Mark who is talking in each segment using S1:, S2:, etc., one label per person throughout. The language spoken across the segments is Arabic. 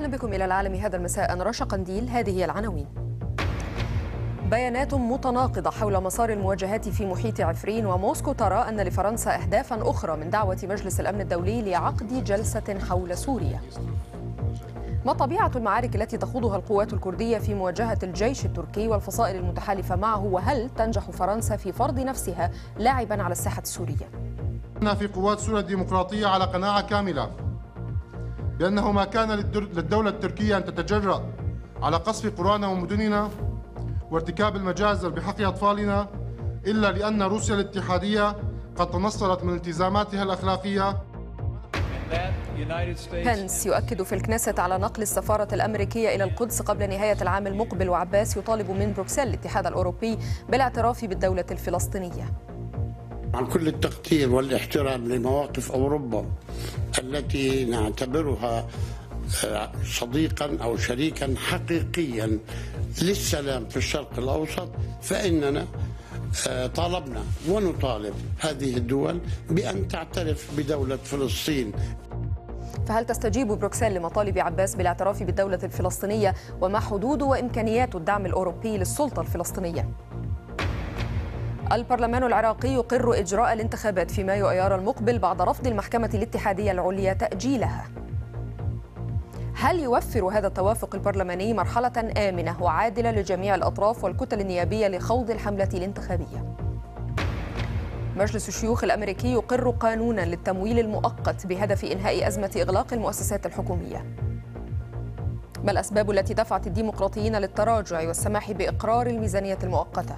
S1: أهلا بكم إلى العالم هذا المساء أنا رشا قنديل هذه هي العناوين بيانات متناقضة حول مسار المواجهات في محيط عفرين وموسكو ترى أن لفرنسا أهدافا أخرى من دعوة مجلس الأمن الدولي لعقد جلسة حول سوريا ما طبيعة المعارك التي تخوضها القوات الكردية في مواجهة الجيش التركي والفصائل المتحالفة معه وهل تنجح فرنسا في فرض نفسها لاعبا على الساحة السورية؟
S2: في قوات سوريا الديمقراطية على قناعة كاملة بأنه ما كان للدولة التركية أن تتجرأ على قصف قرانا ومدننا وارتكاب المجازر بحق أطفالنا إلا لأن روسيا الاتحادية قد تنصلت من التزاماتها
S3: الأخلاقية
S1: بنس يؤكد في الكنيسة على نقل السفارة الأمريكية إلى القدس قبل نهاية العام المقبل وعباس يطالب من بروكسل الاتحاد الأوروبي بالاعتراف بالدولة الفلسطينية
S2: مع كل التقدير والاحترام لمواقف اوروبا التي نعتبرها آه، صديقا او شريكا حقيقيا للسلام في الشرق الاوسط فاننا آه، طالبنا ونطالب هذه الدول بان تعترف بدوله فلسطين
S1: فهل تستجيب بروكسل لمطالب عباس بالاعتراف بالدوله الفلسطينيه وما حدود وامكانيات الدعم الاوروبي للسلطه الفلسطينيه؟ البرلمان العراقي يقر إجراء الانتخابات في مايو أيار المقبل بعد رفض المحكمة الاتحادية العليا تأجيلها هل يوفر هذا التوافق البرلماني مرحلة آمنة وعادلة لجميع الأطراف والكتل النيابية لخوض الحملة الانتخابية؟ مجلس الشيوخ الأمريكي يقر قانونا للتمويل المؤقت بهدف إنهاء أزمة إغلاق المؤسسات الحكومية ما الأسباب التي دفعت الديمقراطيين للتراجع والسماح بإقرار الميزانية المؤقتة؟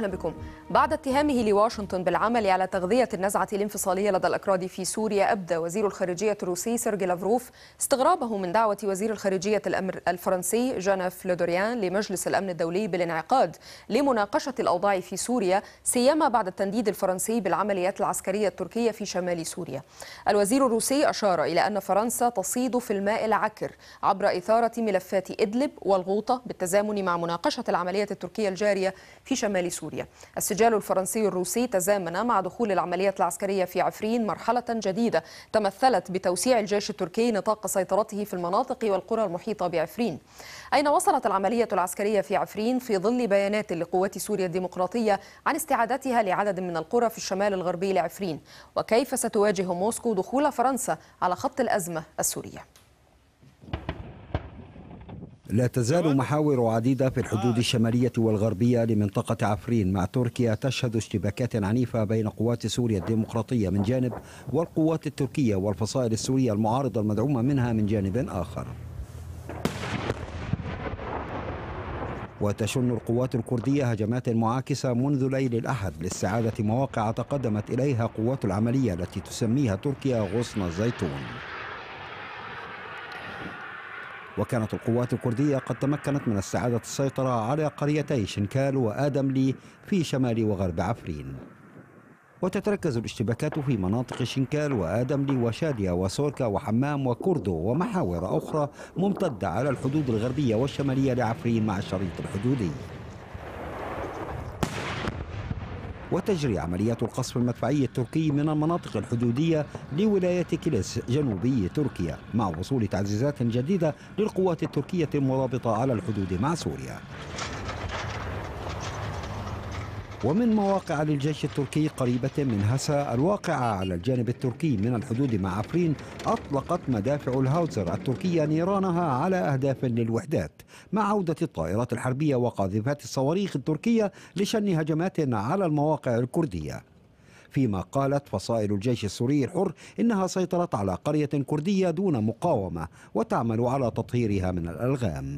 S1: أهلا بكم بعد اتهامه لواشنطن بالعمل على تغذية النزعة الانفصالية لدى الأكراد في سوريا أبدى وزير الخارجية الروسي سيرجي لافروف استغرابه من دعوة وزير الخارجية الامر الفرنسي جانف لودوريان لمجلس الأمن الدولي بالانعقاد لمناقشة الأوضاع في سوريا سيما بعد التنديد الفرنسي بالعمليات العسكرية التركية في شمال سوريا الوزير الروسي أشار إلى أن فرنسا تصيد في الماء العكر عبر إثارة ملفات إدلب والغوطة بالتزامن مع مناقشة العملية التركية الجارية في شمال سوريا سوريا السجال الفرنسي الروسي تزامن مع دخول العمليات العسكرية في عفرين مرحلة جديدة تمثلت بتوسيع الجيش التركي نطاق سيطرته في المناطق والقرى المحيطة بعفرين أين وصلت العملية العسكرية في عفرين في ظل بيانات لقوات سوريا الديمقراطية عن استعادتها لعدد من القرى في الشمال الغربي لعفرين وكيف ستواجه موسكو دخول فرنسا على خط الأزمة السورية
S4: لا تزال محاور عديدة في الحدود آه. الشمالية والغربية لمنطقة عفرين مع تركيا تشهد اشتباكات عنيفة بين قوات سوريا الديمقراطية من جانب والقوات التركية والفصائل السورية المعارضة المدعومة منها من جانب آخر وتشن القوات الكردية هجمات معاكسة منذ ليل الأحد لاستعادة مواقع تقدمت إليها قوات العملية التي تسميها تركيا غصن الزيتون وكانت القوات الكردية قد تمكنت من استعادة السيطرة على قريتي شنكال وآدملي في شمال وغرب عفرين وتتركز الاشتباكات في مناطق شنكال وآدملي وشاديا وسوركا وحمام وكردو ومحاور أخرى ممتدة على الحدود الغربية والشمالية لعفرين مع الشريط الحدودي وتجري عمليات القصف المدفعي التركي من المناطق الحدودية لولاية كليس جنوبي تركيا مع وصول تعزيزات جديدة للقوات التركية المرابطة على الحدود مع سوريا ومن مواقع للجيش التركي قريبة من هسا الواقعة على الجانب التركي من الحدود مع عفرين أطلقت مدافع الهاوزر التركية نيرانها على أهداف للوحدات مع عودة الطائرات الحربية وقاذفات الصواريخ التركية لشن هجمات على المواقع الكردية فيما قالت فصائل الجيش السوري الحر إنها سيطرت على قرية كردية دون مقاومة وتعمل على تطهيرها من الألغام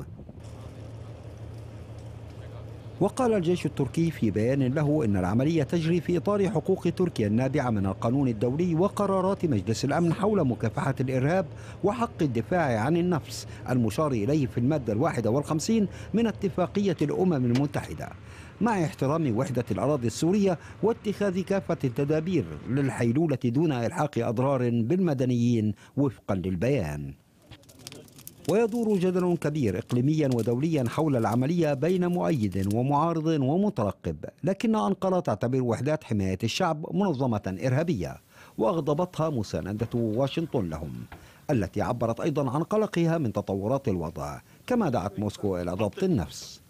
S4: وقال الجيش التركي في بيان له إن العملية تجري في إطار حقوق تركيا النابعة من القانون الدولي وقرارات مجلس الأمن حول مكافحة الإرهاب وحق الدفاع عن النفس المشار إليه في المادة الواحدة والخمسين من اتفاقية الأمم المتحدة مع احترام وحدة الأراضي السورية واتخاذ كافة التدابير للحيلولة دون إلحاق أضرار بالمدنيين وفقا للبيان ويدور جدل كبير إقليميا ودوليا حول العملية بين مؤيد ومعارض ومترقب لكن أنقرة تعتبر وحدات حماية الشعب منظمة إرهابية وأغضبتها مساندة واشنطن لهم التي عبرت أيضا عن قلقها من تطورات الوضع كما دعت موسكو إلى ضبط النفس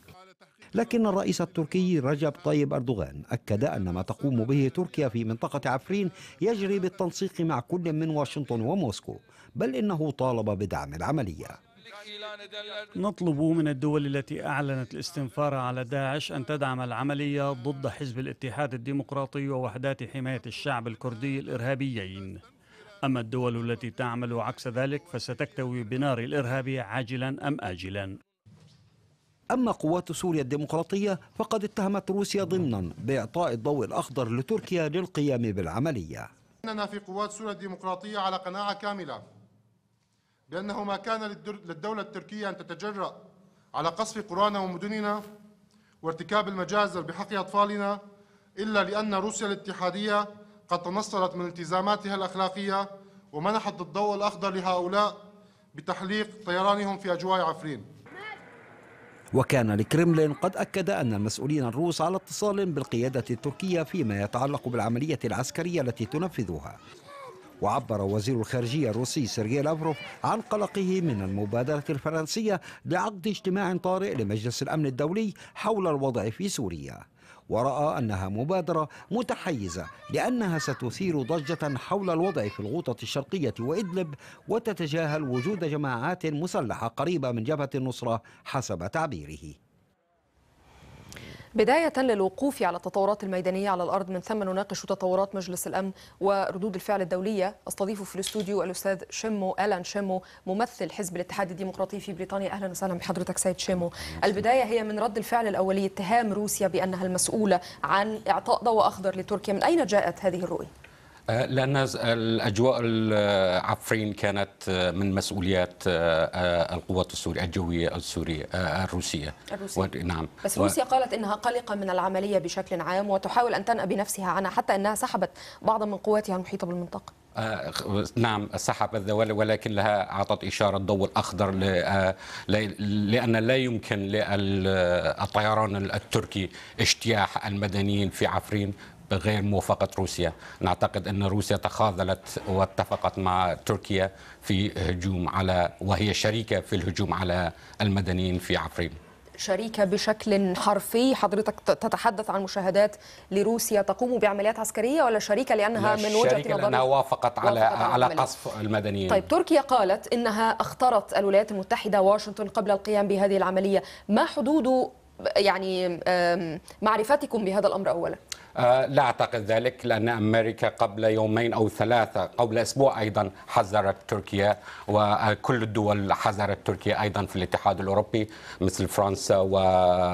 S4: لكن الرئيس التركي رجب طيب أردوغان أكد أن ما تقوم به تركيا في منطقة عفرين يجري بالتنسيق مع كل من واشنطن وموسكو بل إنه طالب بدعم العملية
S5: نطلب من الدول التي أعلنت الاستنفار على داعش أن تدعم العملية ضد حزب الاتحاد الديمقراطي ووحدات حماية الشعب الكردي الإرهابيين أما الدول التي تعمل عكس ذلك فستكتوي بنار الإرهاب عاجلا أم آجلا
S4: أما قوات سوريا الديمقراطية فقد اتهمت روسيا ضمنا بإعطاء الضوء الأخضر لتركيا للقيام بالعملية
S2: إننا في قوات سوريا الديمقراطية على قناعة كاملة بأنه ما كان للدولة التركية أن تتجرأ على قصف قرانا ومدننا وارتكاب المجازر بحق أطفالنا إلا لأن روسيا الاتحادية قد تنصلت من التزاماتها الأخلاقية ومنحت الضوء الأخضر لهؤلاء بتحليق طيرانهم في أجواء عفرين
S4: وكان الكرملين قد أكد أن المسؤولين الروس على اتصال بالقيادة التركية فيما يتعلق بالعملية العسكرية التي تنفذها وعبر وزير الخارجية الروسي سيرجي لافروف عن قلقه من المبادرة الفرنسية لعقد اجتماع طارئ لمجلس الأمن الدولي حول الوضع في سوريا ورأى أنها مبادرة متحيزة لأنها ستثير ضجة حول الوضع في الغوطة الشرقية وإدلب وتتجاهل وجود جماعات مسلحة قريبة من جبهة النصرة حسب تعبيره
S1: بداية للوقوف على التطورات الميدانية على الأرض من ثم نناقش تطورات مجلس الأمن وردود الفعل الدولية أستضيف في الاستوديو الأستاذ شيمو ألان شيمو ممثل حزب الاتحاد الديمقراطي في بريطانيا أهلا وسهلا بحضرتك سيد شيمو البداية هي من رد الفعل الأولي اتهام روسيا بأنها المسؤولة عن إعطاء ضوء أخضر لتركيا من أين جاءت هذه الرؤية؟
S6: آه، لأن الأجواء العفرين كانت آه، من مسؤوليات آه، القوات السورية الجوية السورية الروسية, الروسية. و... نعم بس روسيا و...
S1: قالت إنها قلقة من العملية بشكل عام وتحاول أن تنأى بنفسها عنها حتى أنها سحبت بعض من قواتها المحيطة بالمنطقة
S6: آه نعم سحبت ولكن لها اعطت اشاره الضوء الاخضر لان لا يمكن للطيران التركي اجتياح المدنيين في عفرين غير موافقة روسيا نعتقد أن روسيا تخاذلت واتفقت مع تركيا في هجوم على وهي شريكة في الهجوم على المدنيين في عفرين
S1: شريكة بشكل حرفي حضرتك تتحدث عن مشاهدات لروسيا تقوم بعمليات عسكرية ولا شريكة لأنها من وجهة نظر لأنها
S6: وافقت على على قصف المدنيين طيب
S1: تركيا قالت إنها اخترت الولايات المتحدة واشنطن قبل القيام بهذه العملية ما حدود يعني معرفتكم بهذا الأمر أولا
S6: آه، لا أعتقد ذلك لأن أمريكا قبل يومين أو ثلاثة قبل أسبوع أيضا حذرت تركيا وكل الدول حذرت تركيا أيضا في الاتحاد الأوروبي مثل فرنسا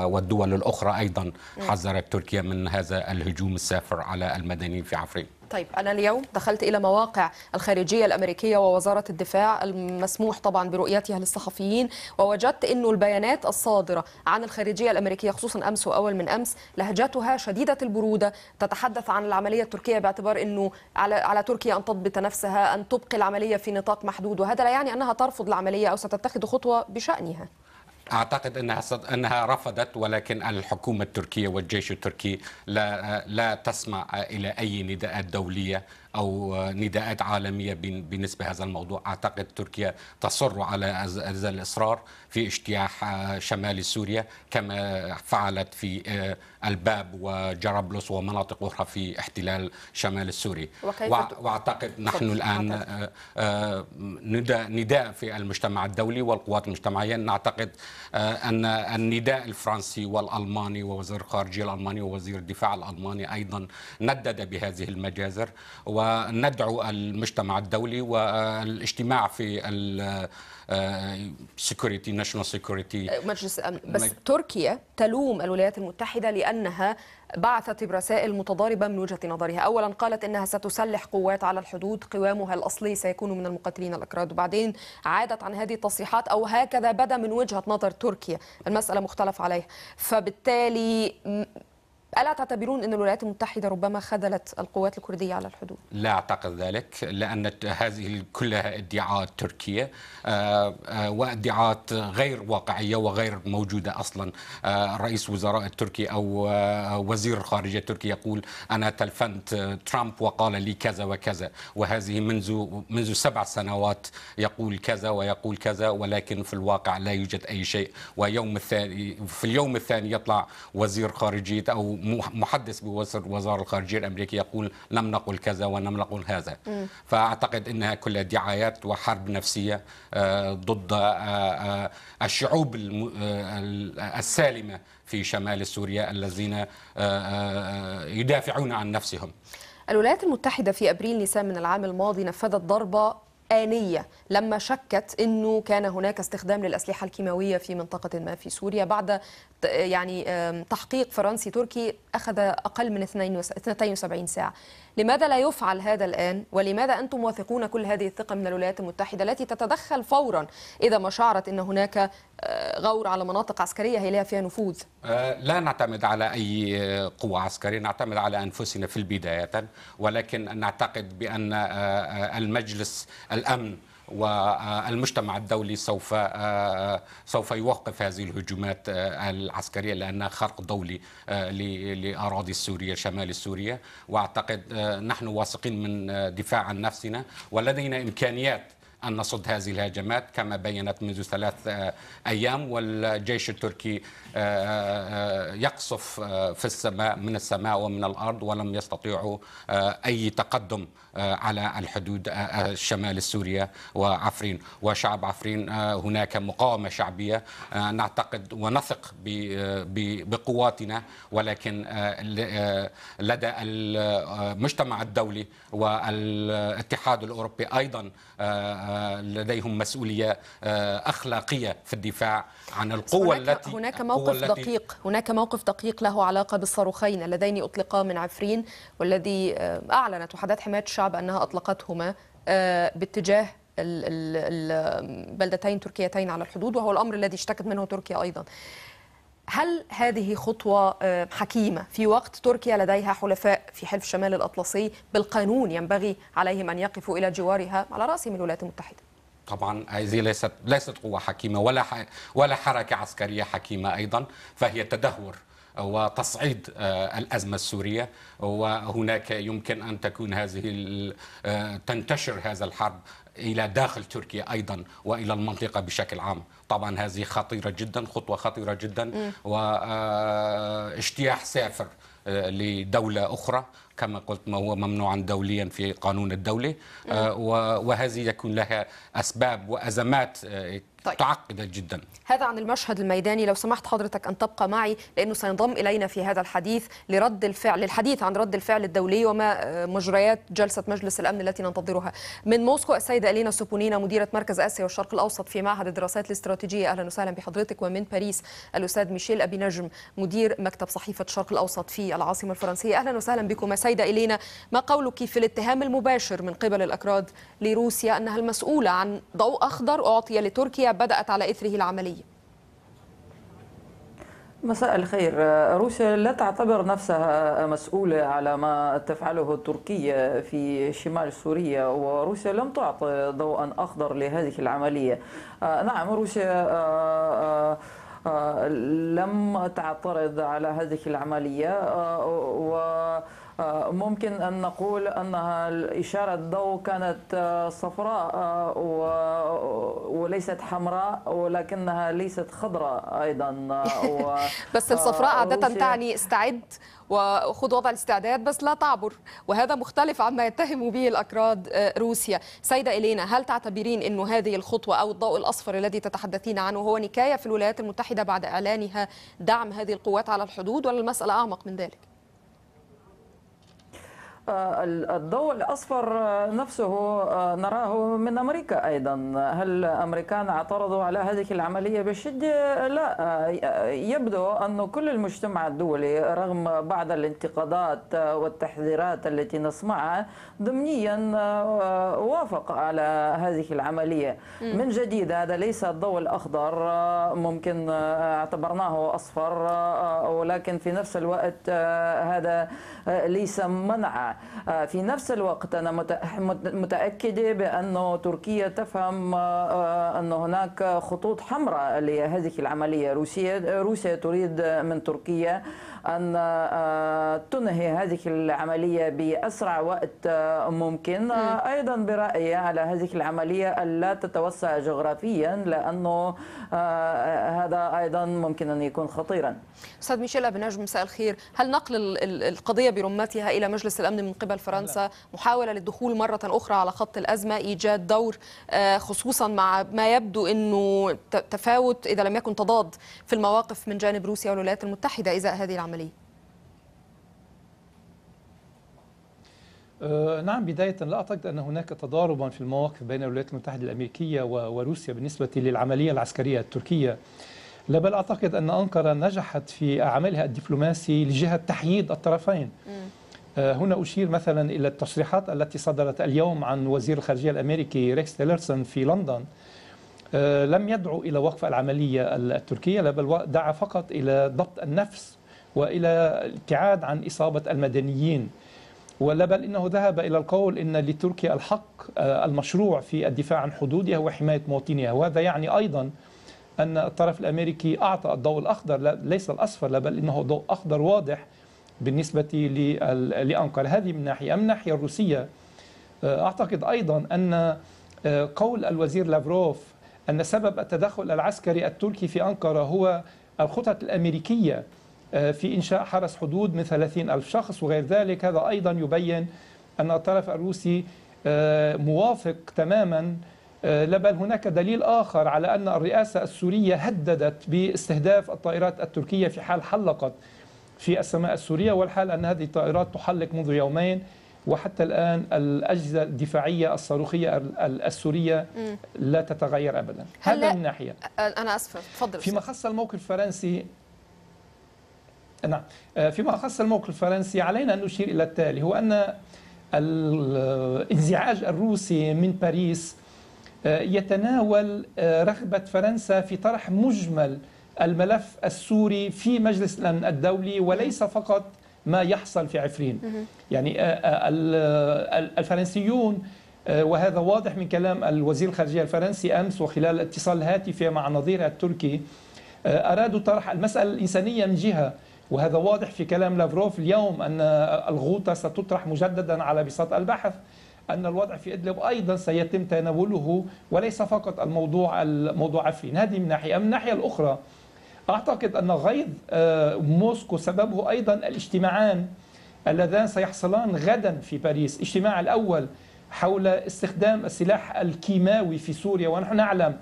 S6: والدول الأخرى أيضا حذرت تركيا من هذا الهجوم السافر على المدنيين في عفرين
S1: طيب أنا اليوم دخلت إلى مواقع الخارجية الأمريكية ووزارة الدفاع المسموح طبعا برؤيتها للصحفيين ووجدت أنه البيانات الصادرة عن الخارجية الأمريكية خصوصا أمس وأول من أمس لهجتها شديدة البرودة تتحدث عن العملية التركية باعتبار أنه على, على تركيا أن تضبط نفسها أن تبقي العملية في نطاق محدود وهذا لا يعني أنها ترفض العملية أو ستتخذ خطوة بشأنها
S6: اعتقد انها انها رفضت ولكن الحكومه التركيه والجيش التركي لا لا تسمع الى اي نداءات دوليه او نداءات عالميه بالنسبه هذا الموضوع اعتقد تركيا تصر على هذا الاصرار في اجتياح آه، شمال سوريا كما فعلت في آه، الباب وجرابلس ومناطق اخرى في احتلال شمال السوري واعتقد نحن الان آه، نداء في المجتمع الدولي والقوات المجتمعيه نعتقد آه، ان النداء الفرنسي والالماني ووزير الخارجيه الالماني ووزير الدفاع الالماني ايضا ندد بهذه المجازر وندعو المجتمع الدولي والاجتماع في سيكوريتي ناشونال سيكوريتي
S1: مجلس الامن بس تركيا تلوم الولايات المتحده لانها بعثت برسائل متضاربة من وجهة نظرها أولا قالت أنها ستسلح قوات على الحدود قوامها الأصلي سيكون من المقاتلين الأكراد وبعدين عادت عن هذه التصريحات أو هكذا بدا من وجهة نظر تركيا المسألة مختلف عليها فبالتالي ألا تعتبرون أن الولايات المتحدة ربما خذلت القوات الكردية على الحدود؟
S6: لا أعتقد ذلك لأن هذه كلها ادعاءات تركية آه، آه، وادعاءات غير واقعية وغير موجودة أصلا آه، رئيس وزراء التركي أو وزير الخارجية التركي يقول أنا تلفنت ترامب وقال لي كذا وكذا وهذه منذ منذ سبع سنوات يقول كذا ويقول كذا ولكن في الواقع لا يوجد أي شيء ويوم الثاني في اليوم الثاني يطلع وزير خارجية أو محدث بوزارة الخارجية الأمريكية يقول لم نقل كذا ولم نقل هذا فأعتقد أنها كلها دعايات وحرب نفسية آه، ضد آه، آه، الشعوب السالمة في شمال سوريا الذين يدافعون عن نفسهم
S1: الولايات المتحدة في أبريل نيسان من العام الماضي نفذت ضربة آنية لما شكت أنه كان هناك استخدام للأسلحة الكيماوية في منطقة ما في سوريا بعد يعني تحقيق فرنسي تركي أخذ أقل من 72 ساعة لماذا لا يفعل هذا الآن ولماذا أنتم واثقون كل هذه الثقة من الولايات المتحدة التي تتدخل فورا إذا ما شعرت أن هناك آه، غور على مناطق عسكرية هي لها فيها نفوذ
S6: آه، لا نعتمد على أي آه، قوة عسكرية نعتمد على أنفسنا في البداية ولكن نعتقد بأن المجلس الامن والمجتمع الدولي سوف آه، سوف يوقف هذه الهجومات آه، العسكريه لانها خرق دولي آه، لاراضي سوريا شمال سوريا واعتقد نحن واثقين من دفاع عن نفسنا ولدينا امكانيات أن نصد هذه الهجمات كما بينت منذ ثلاث أيام والجيش التركي يقصف في السماء من السماء ومن الأرض ولم يستطيعوا أي تقدم آه، على الحدود الشمال آه، آه، السورية وعفرين وشعب عفرين هناك مقاومة شعبية نعتقد ونثق بقواتنا ولكن لدى المجتمع الدولي والاتحاد الأوروبي أيضا لديهم مسؤولية أخلاقية في الدفاع عن القوة هناك التي هناك موقف دقيق
S1: هناك موقف دقيق له علاقة بالصاروخين اللذين أطلقا من عفرين والذي أعلنت وحدات حماية الشعب الشعب أنها أطلقتهما آه، باتجاه البلدتين تركيتين على الحدود وهو الأمر الذي اشتكت منه تركيا أيضا هل هذه خطوة آه، حكيمة في وقت تركيا لديها حلفاء في حلف شمال الأطلسي بالقانون ينبغي عليهم أن يقفوا إلى جوارها على رأسهم الولايات المتحدة
S6: طبعا هذه ليست ليست قوة حكيمة ولا ولا حركة عسكرية حكيمة أيضا فهي تدهور وتصعيد آه، الأزمة السورية وهناك يمكن أن تكون هذه آه، تنتشر هذا الحرب الى داخل تركيا ايضا والى المنطقه بشكل عام طبعا هذه خطيره جدا خطوه خطيره جدا واجتياح آه، سافر لدولة أخرى كما قلت ما هو ممنوع دوليا في قانون الدولة وهذه يكون لها أسباب وأزمات طيب. متعقدة جدا
S1: هذا عن المشهد الميداني لو سمحت حضرتك أن تبقى معي لأنه سينضم إلينا في هذا الحديث لرد الفعل للحديث عن رد الفعل الدولي وما آه، مجريات جلسة مجلس الأمن التي ننتظرها من موسكو السيدة ألينا سوبونينا مديرة مركز آسيا والشرق الأوسط في معهد الدراسات الاستراتيجية أهلا وسهلا بحضرتك ومن باريس الأستاذ ميشيل أبي نجم مدير مكتب صحيفة الشرق الأوسط في العاصمة الفرنسية أهلا وسهلا بكم سيدة إلينا ما قولك في الاتهام المباشر من قبل الأكراد لروسيا أنها المسؤولة عن ضوء أخضر أعطي لتركيا بدأت على إثره العملية؟
S7: مساء الخير روسيا لا تعتبر نفسها مسؤولة على ما تفعله تركيا في شمال سوريا وروسيا لم تعطي ضوءا أخضر لهذه العملية آه، نعم روسيا آه، آه، لم تعترض على هذه العملية و آه، ممكن أن نقول أنها إشارة الضوء كانت آه، صفراء آه، وليست حمراء ولكنها ليست خضراء أيضا و... بس الصفراء عادة تعني
S1: استعد وخذ وضع الاستعداد بس لا تعبر وهذا مختلف عما يتهم به الأكراد روسيا سيدة إلينا هل تعتبرين أن هذه الخطوة أو الضوء الأصفر الذي تتحدثين عنه هو نكاية في الولايات المتحدة بعد إعلانها دعم هذه القوات على الحدود ولا المسألة أعمق من ذلك؟
S7: آه، الضوء الأصفر آه، نفسه آه، نراه من أمريكا أيضا هل الأمريكان اعترضوا على هذه العملية بشدة؟ لا يبدو أن كل المجتمع الدولي رغم بعض الانتقادات والتحذيرات التي نسمعها ضمنيا وافق على هذه العملية من جديد هذا ليس الضوء الأخضر ممكن اعتبرناه أصفر ولكن في نفس الوقت هذا ليس منع آه، في نفس الوقت أنا متأكدة بأن تركيا تفهم آه، آه، أن هناك خطوط حمراء لهذه العملية روسيا روسيا تريد من تركيا أن آه، تنهي هذه العملية بأسرع وقت آه، ممكن آه، أيضا برأيي على هذه العملية ألا تتوسع جغرافيا لأنه هذا أيضا ممكن أن يكون خطيرا
S1: أستاذ ميشيل نجم مساء الخير هل نقل القضية برمتها إلى مجلس الأمن من قبل فرنسا محاولة للدخول مرة أخرى على خط الأزمة إيجاد دور خصوصا مع ما يبدو أنه تفاوت إذا لم يكن تضاد في المواقف من جانب روسيا والولايات المتحدة إزاء هذه العملية العملية؟
S3: أه، نعم بداية لا أعتقد أن هناك تضاربا في المواقف بين الولايات المتحدة الأمريكية وروسيا بالنسبة للعملية العسكرية التركية لا بل أعتقد أن أنقرة نجحت في عملها الدبلوماسي لجهة تحييد الطرفين أه، هنا أشير مثلا إلى التصريحات التي صدرت اليوم عن وزير الخارجية الأمريكي ريكس تيلرسون في لندن أه، لم يدعو إلى وقف العملية التركية لا بل دعا فقط إلى ضبط النفس والى الابتعاد عن اصابه المدنيين ولا بل انه ذهب الى القول ان لتركيا الحق آه، المشروع في الدفاع عن حدودها وحمايه مواطنيها وهذا يعني ايضا ان الطرف الامريكي اعطى الضوء الاخضر ليس الاصفر لا بل انه ضوء اخضر واضح بالنسبه لانقره هذه من ناحيه من الناحيه الروسيه آه، اعتقد ايضا ان آه، قول الوزير لافروف ان سبب التدخل العسكري التركي في انقره هو الخطط الامريكيه آه، في إنشاء حرس حدود من 30 ألف شخص وغير ذلك هذا أيضا يبين أن الطرف الروسي آه، موافق تماما آه، لا بل هناك دليل آخر على أن الرئاسة السورية هددت باستهداف الطائرات التركية في حال حلقت في السماء السورية والحال أن هذه الطائرات تحلق منذ يومين وحتى الآن الأجهزة الدفاعية الصاروخية السورية لا تتغير أبدا هذا من ناحية أنا أسفة تفضل فيما خص الموقف الفرنسي نعم آه، فيما خص الموقف الفرنسي علينا أن نشير إلى التالي هو أن الانزعاج الروسي من باريس آه، يتناول آه، رغبة فرنسا في طرح مجمل الملف السوري في مجلس الأمن الدولي وليس فقط ما يحصل في عفرين يعني الفرنسيون وهذا واضح من كلام الوزير الخارجية الفرنسي أمس وخلال اتصال هاتفي مع نظيرها التركي أرادوا طرح المسألة الإنسانية من جهة وهذا واضح في كلام لافروف اليوم أن الغوطة ستطرح مجددا على بساط البحث أن الوضع في إدلب أيضا سيتم تناوله وليس فقط الموضوع الموضوع عفرين هذه من ناحية من الناحية الأخرى أعتقد أن غيظ آه، موسكو سببه أيضا الاجتماعان اللذان سيحصلان غدا في باريس الاجتماع الأول حول استخدام السلاح الكيماوي في سوريا ونحن نعلم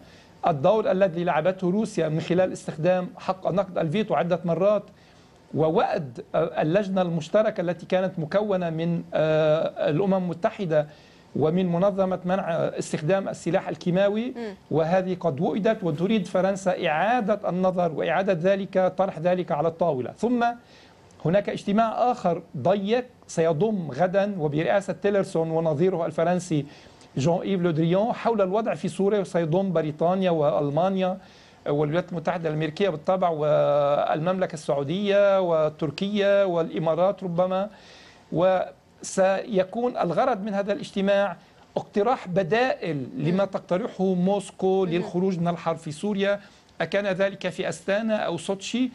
S3: الدور الذي لعبته روسيا من خلال استخدام حق نقد الفيتو عدة مرات ووأد اللجنة المشتركة التي كانت مكونة من آه، الأمم المتحدة ومن منظمة منع استخدام السلاح الكيماوي وهذه قد وئدت وتريد فرنسا إعادة النظر وإعادة ذلك طرح ذلك على الطاولة ثم هناك اجتماع آخر ضيق سيضم غدا وبرئاسة تيلرسون ونظيره الفرنسي جون إيف لودريون حول الوضع في سوريا وسيضم بريطانيا وألمانيا والولايات المتحدة الأمريكية بالطبع والمملكة السعودية وتركيا والإمارات ربما وسيكون الغرض من هذا الاجتماع اقتراح بدائل لما تقترحه موسكو للخروج من الحرب في سوريا أكان ذلك في أستانا أو سوتشي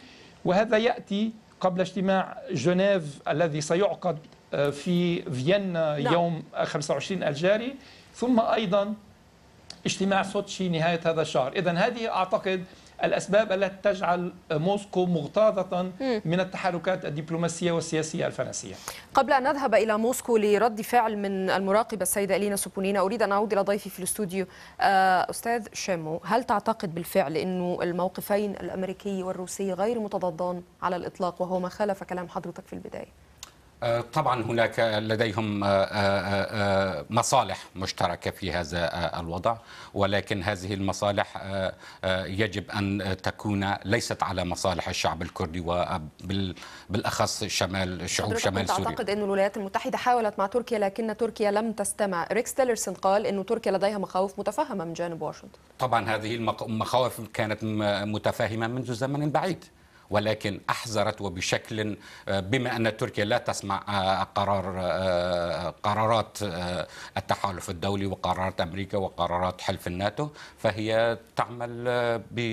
S3: وهذا يأتي قبل اجتماع جنيف الذي سيعقد آه، في فيينا نعم. يوم 25 الجاري ثم أيضا اجتماع سوتشي نهاية هذا الشهر إذا هذه أعتقد الأسباب التي تجعل موسكو مغتاظة من التحركات الدبلوماسية والسياسية الفرنسية
S1: قبل أن نذهب إلى موسكو لرد فعل من المراقبة السيدة إلينا سوبونينا أريد أن أعود إلى ضيفي في الاستوديو آه، أستاذ شامو هل تعتقد بالفعل أن الموقفين الأمريكي والروسي غير متضادان على الإطلاق وهو ما خالف كلام حضرتك في البداية
S6: آه، طبعا هناك لديهم آه، آه، مصالح مشتركه في هذا الوضع ولكن هذه المصالح يجب ان تكون ليست على مصالح الشعب الكردي وبالاخص شمال شعوب شمال سوريا تعتقد
S1: ان الولايات المتحده حاولت مع تركيا لكن تركيا لم تستمع ريكس تيلرسون قال ان تركيا لديها مخاوف متفهمه من جانب واشنطن
S6: طبعا هذه المخاوف كانت متفاهمه منذ زمن بعيد ولكن أحذرت وبشكل آه، بما أن تركيا لا تسمع آه، قرار آه، قرارات التحالف الدولي وقرارات أمريكا وقرارات حلف الناتو فهي تعمل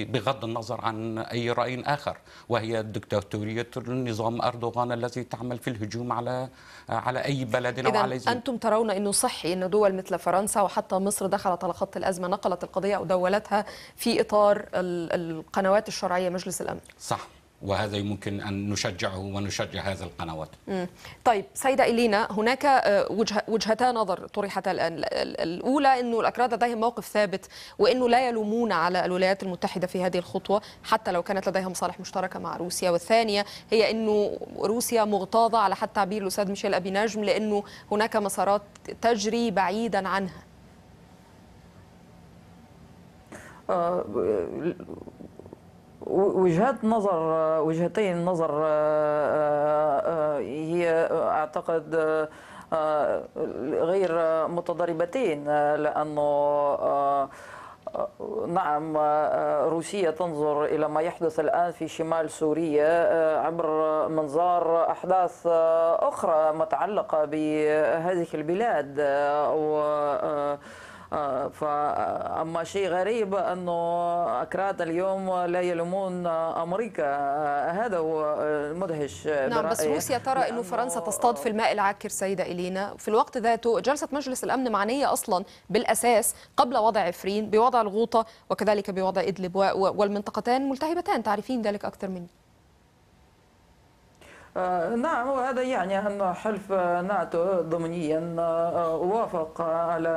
S6: بغض النظر عن أي رأي آخر وهي دكتاتورية النظام أردوغان الذي تعمل في الهجوم على على أي بلد أو على زي. أنتم
S1: ترون أنه صحي أن دول مثل فرنسا وحتى مصر دخلت على خط الأزمة نقلت القضية أو دولتها في إطار القنوات الشرعية مجلس الأمن
S6: صح وهذا يمكن أن نشجعه ونشجع هذه القنوات
S1: طيب سيدة إلينا هناك آه، وجهتا نظر طرحت الآن الأولى أن الأكراد لديهم موقف ثابت وأنه لا يلومون على الولايات المتحدة في هذه الخطوة حتى لو كانت لديها مصالح مشتركة مع روسيا والثانية هي أنه روسيا مغتاظة على حد تعبير الأستاذ ميشيل أبي نجم لأنه هناك مسارات تجري بعيدا عنها
S7: آه، وجهات نظر وجهتين نظر آه، آه، هي آه، اعتقد غير متضاربتين لانه نعم روسيا تنظر إلى ما يحدث الآن في شمال سوريا عبر منظار أحداث أخرى متعلقة بهذه البلاد و فأما شيء غريب أنه أكراد اليوم لا يلومون أمريكا هذا هو المدهش نعم بس روسيا
S1: ترى أنه فرنسا تصطاد في الماء العاكر سيدة إلينا في الوقت ذاته جلسة مجلس الأمن معنية أصلا بالأساس قبل وضع عفرين بوضع الغوطة وكذلك بوضع إدلب والمنطقتان ملتهبتان تعرفين ذلك أكثر مني
S7: آه، نعم وهذا يعني أن حلف ناتو ضمنيا آه، وافق على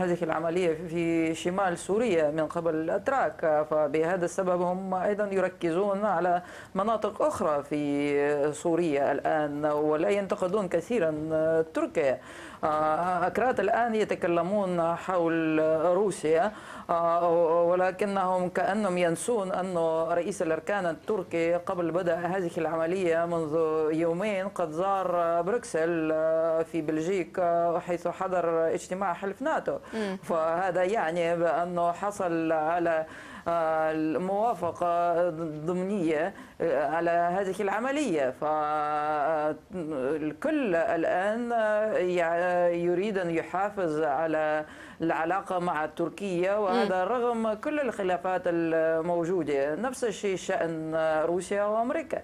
S7: هذه العملية في شمال سوريا من قبل الأتراك فبهذا السبب هم أيضا يركزون على مناطق أخرى في سوريا الآن ولا ينتقدون كثيرا آه، تركيا أكراد الآن يتكلمون حول روسيا آه، ولكنهم كأنهم ينسون أن رئيس الأركان التركي قبل بدء هذه العملية منذ يومين قد زار بروكسل آه، في بلجيك آه، حيث حضر اجتماع حلف ناتو فهذا يعني بأنه حصل على الموافقة الضمنيه آه، على هذه العملية فالكل آه، الآن آه، يريد أن يحافظ على العلاقة مع تركيا وهذا رغم كل الخلافات الموجودة نفس الشيء شأن روسيا وأمريكا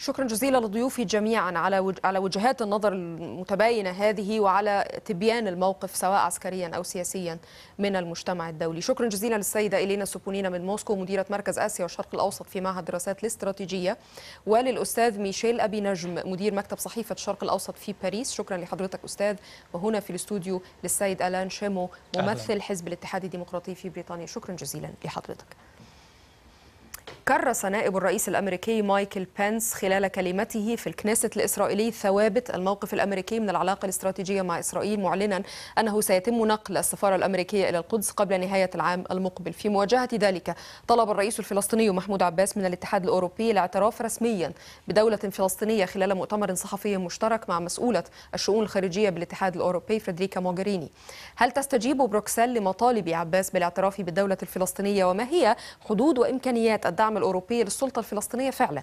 S1: شكرا جزيلا لضيوفي جميعا على على وجهات النظر المتباينه هذه وعلى تبيان الموقف سواء عسكريا او سياسيا من المجتمع الدولي شكرا جزيلا للسيده الينا سوبونينا من موسكو مديره مركز اسيا والشرق الاوسط في معهد الدراسات الاستراتيجيه وللاستاذ ميشيل ابي نجم مدير مكتب صحيفه الشرق الاوسط في باريس شكرا لحضرتك استاذ وهنا في الاستوديو للسيد الان شيمو ممثل أهلا. حزب الاتحاد الديمقراطي في بريطانيا شكرا جزيلا لحضرتك كرس نائب الرئيس الامريكي مايكل بنس خلال كلمته في الكنيست الاسرائيلي ثوابت الموقف الامريكي من العلاقه الاستراتيجيه مع اسرائيل معلنا انه سيتم نقل السفاره الامريكيه الى القدس قبل نهايه العام المقبل في مواجهه ذلك طلب الرئيس الفلسطيني محمود عباس من الاتحاد الاوروبي الاعتراف رسميا بدوله فلسطينيه خلال مؤتمر صحفي مشترك مع مسؤوله الشؤون الخارجيه بالاتحاد الاوروبي فريدريكا موغريني هل تستجيب بروكسل لمطالب عباس بالاعتراف بالدوله الفلسطينيه وما هي حدود وامكانيات الدعم الأوروبي للسلطة الفلسطينية فعلا؟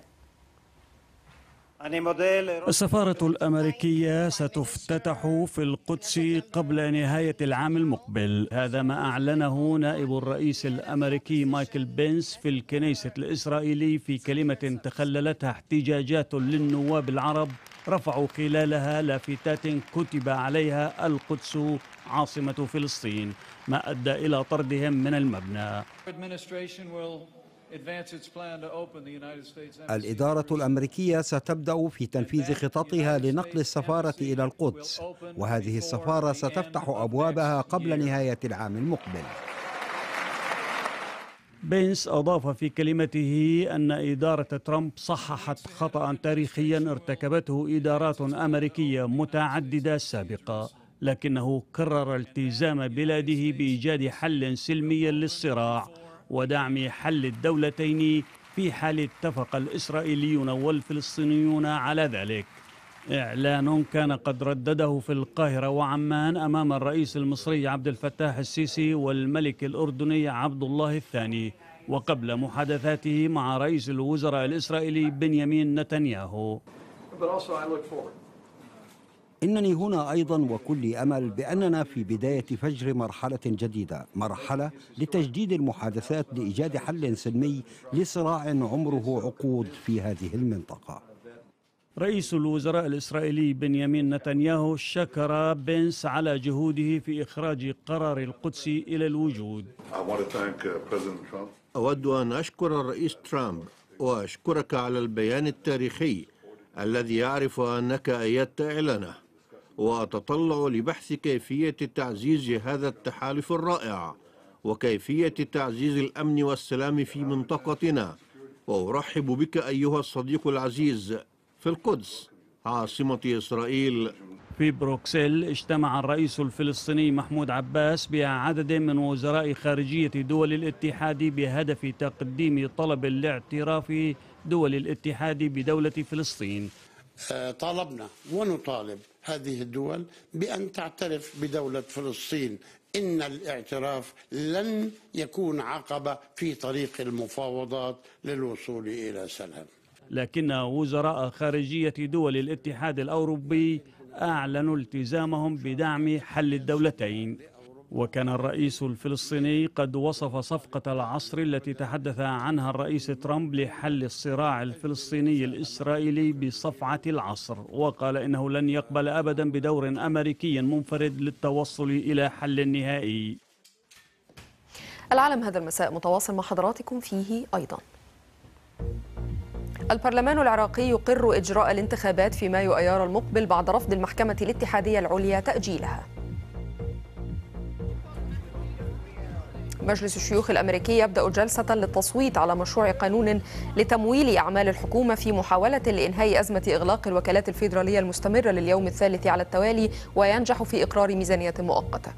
S5: السفارة الأمريكية ستفتتح في القدس قبل نهاية العام المقبل هذا ما أعلنه نائب الرئيس الأمريكي مايكل بينس في الكنيسة الإسرائيلي في كلمة تخللتها احتجاجات للنواب العرب رفعوا خلالها لافتات كتب عليها القدس عاصمة فلسطين ما أدى إلى طردهم من المبنى
S4: الإدارة الأمريكية ستبدأ في تنفيذ خططها لنقل السفارة إلى القدس وهذه السفارة ستفتح أبوابها قبل نهاية العام المقبل بينس أضاف
S5: في كلمته أن إدارة ترامب صححت خطأ تاريخيا ارتكبته إدارات أمريكية متعددة سابقة لكنه كرر التزام بلاده بإيجاد حل سلمي للصراع ودعم حل الدولتين في حال اتفق الإسرائيليون والفلسطينيون على ذلك إعلان كان قد ردده في القاهرة وعمان أمام الرئيس المصري عبد الفتاح السيسي والملك الأردني عبد الله الثاني وقبل محادثاته مع رئيس الوزراء الإسرائيلي بنيامين نتنياهو
S4: إنني هنا أيضا وكل أمل بأننا في بداية فجر مرحلة جديدة مرحلة لتجديد المحادثات لإيجاد حل سلمي لصراع عمره عقود في هذه المنطقة رئيس
S5: الوزراء الإسرائيلي بنيامين نتنياهو شكر بنس على جهوده في إخراج قرار القدس إلى الوجود
S2: uh,
S8: أود أن أشكر الرئيس ترامب وأشكرك على البيان التاريخي الذي يعرف أنك أيدت إعلانه وأتطلع لبحث كيفية تعزيز هذا التحالف الرائع وكيفية تعزيز الأمن والسلام في
S5: منطقتنا وأرحب بك أيها الصديق العزيز في القدس عاصمة إسرائيل في بروكسل اجتمع الرئيس الفلسطيني محمود عباس بعدد من وزراء خارجية دول الاتحاد بهدف تقديم طلب لاعتراف دول الاتحاد بدولة فلسطين آه،
S2: طالبنا ونطالب هذه الدول بأن تعترف بدولة فلسطين إن الاعتراف لن يكون عقبة في طريق المفاوضات للوصول إلى سلام
S5: لكن وزراء خارجية دول الاتحاد الأوروبي أعلنوا التزامهم بدعم حل الدولتين وكان الرئيس الفلسطيني قد وصف صفقة العصر التي تحدث عنها الرئيس ترامب لحل الصراع الفلسطيني الإسرائيلي بصفعة العصر وقال إنه لن يقبل أبدا بدور أمريكي منفرد للتوصل إلى حل نهائي
S1: العالم هذا المساء متواصل مع حضراتكم فيه أيضا البرلمان العراقي يقر إجراء الانتخابات في مايو أيار المقبل بعد رفض المحكمة الاتحادية العليا تأجيلها مجلس الشيوخ الأمريكي يبدأ جلسة للتصويت على مشروع قانون لتمويل أعمال الحكومة في محاولة لإنهاء أزمة إغلاق الوكالات الفيدرالية المستمرة لليوم الثالث على التوالي وينجح في إقرار ميزانية مؤقتة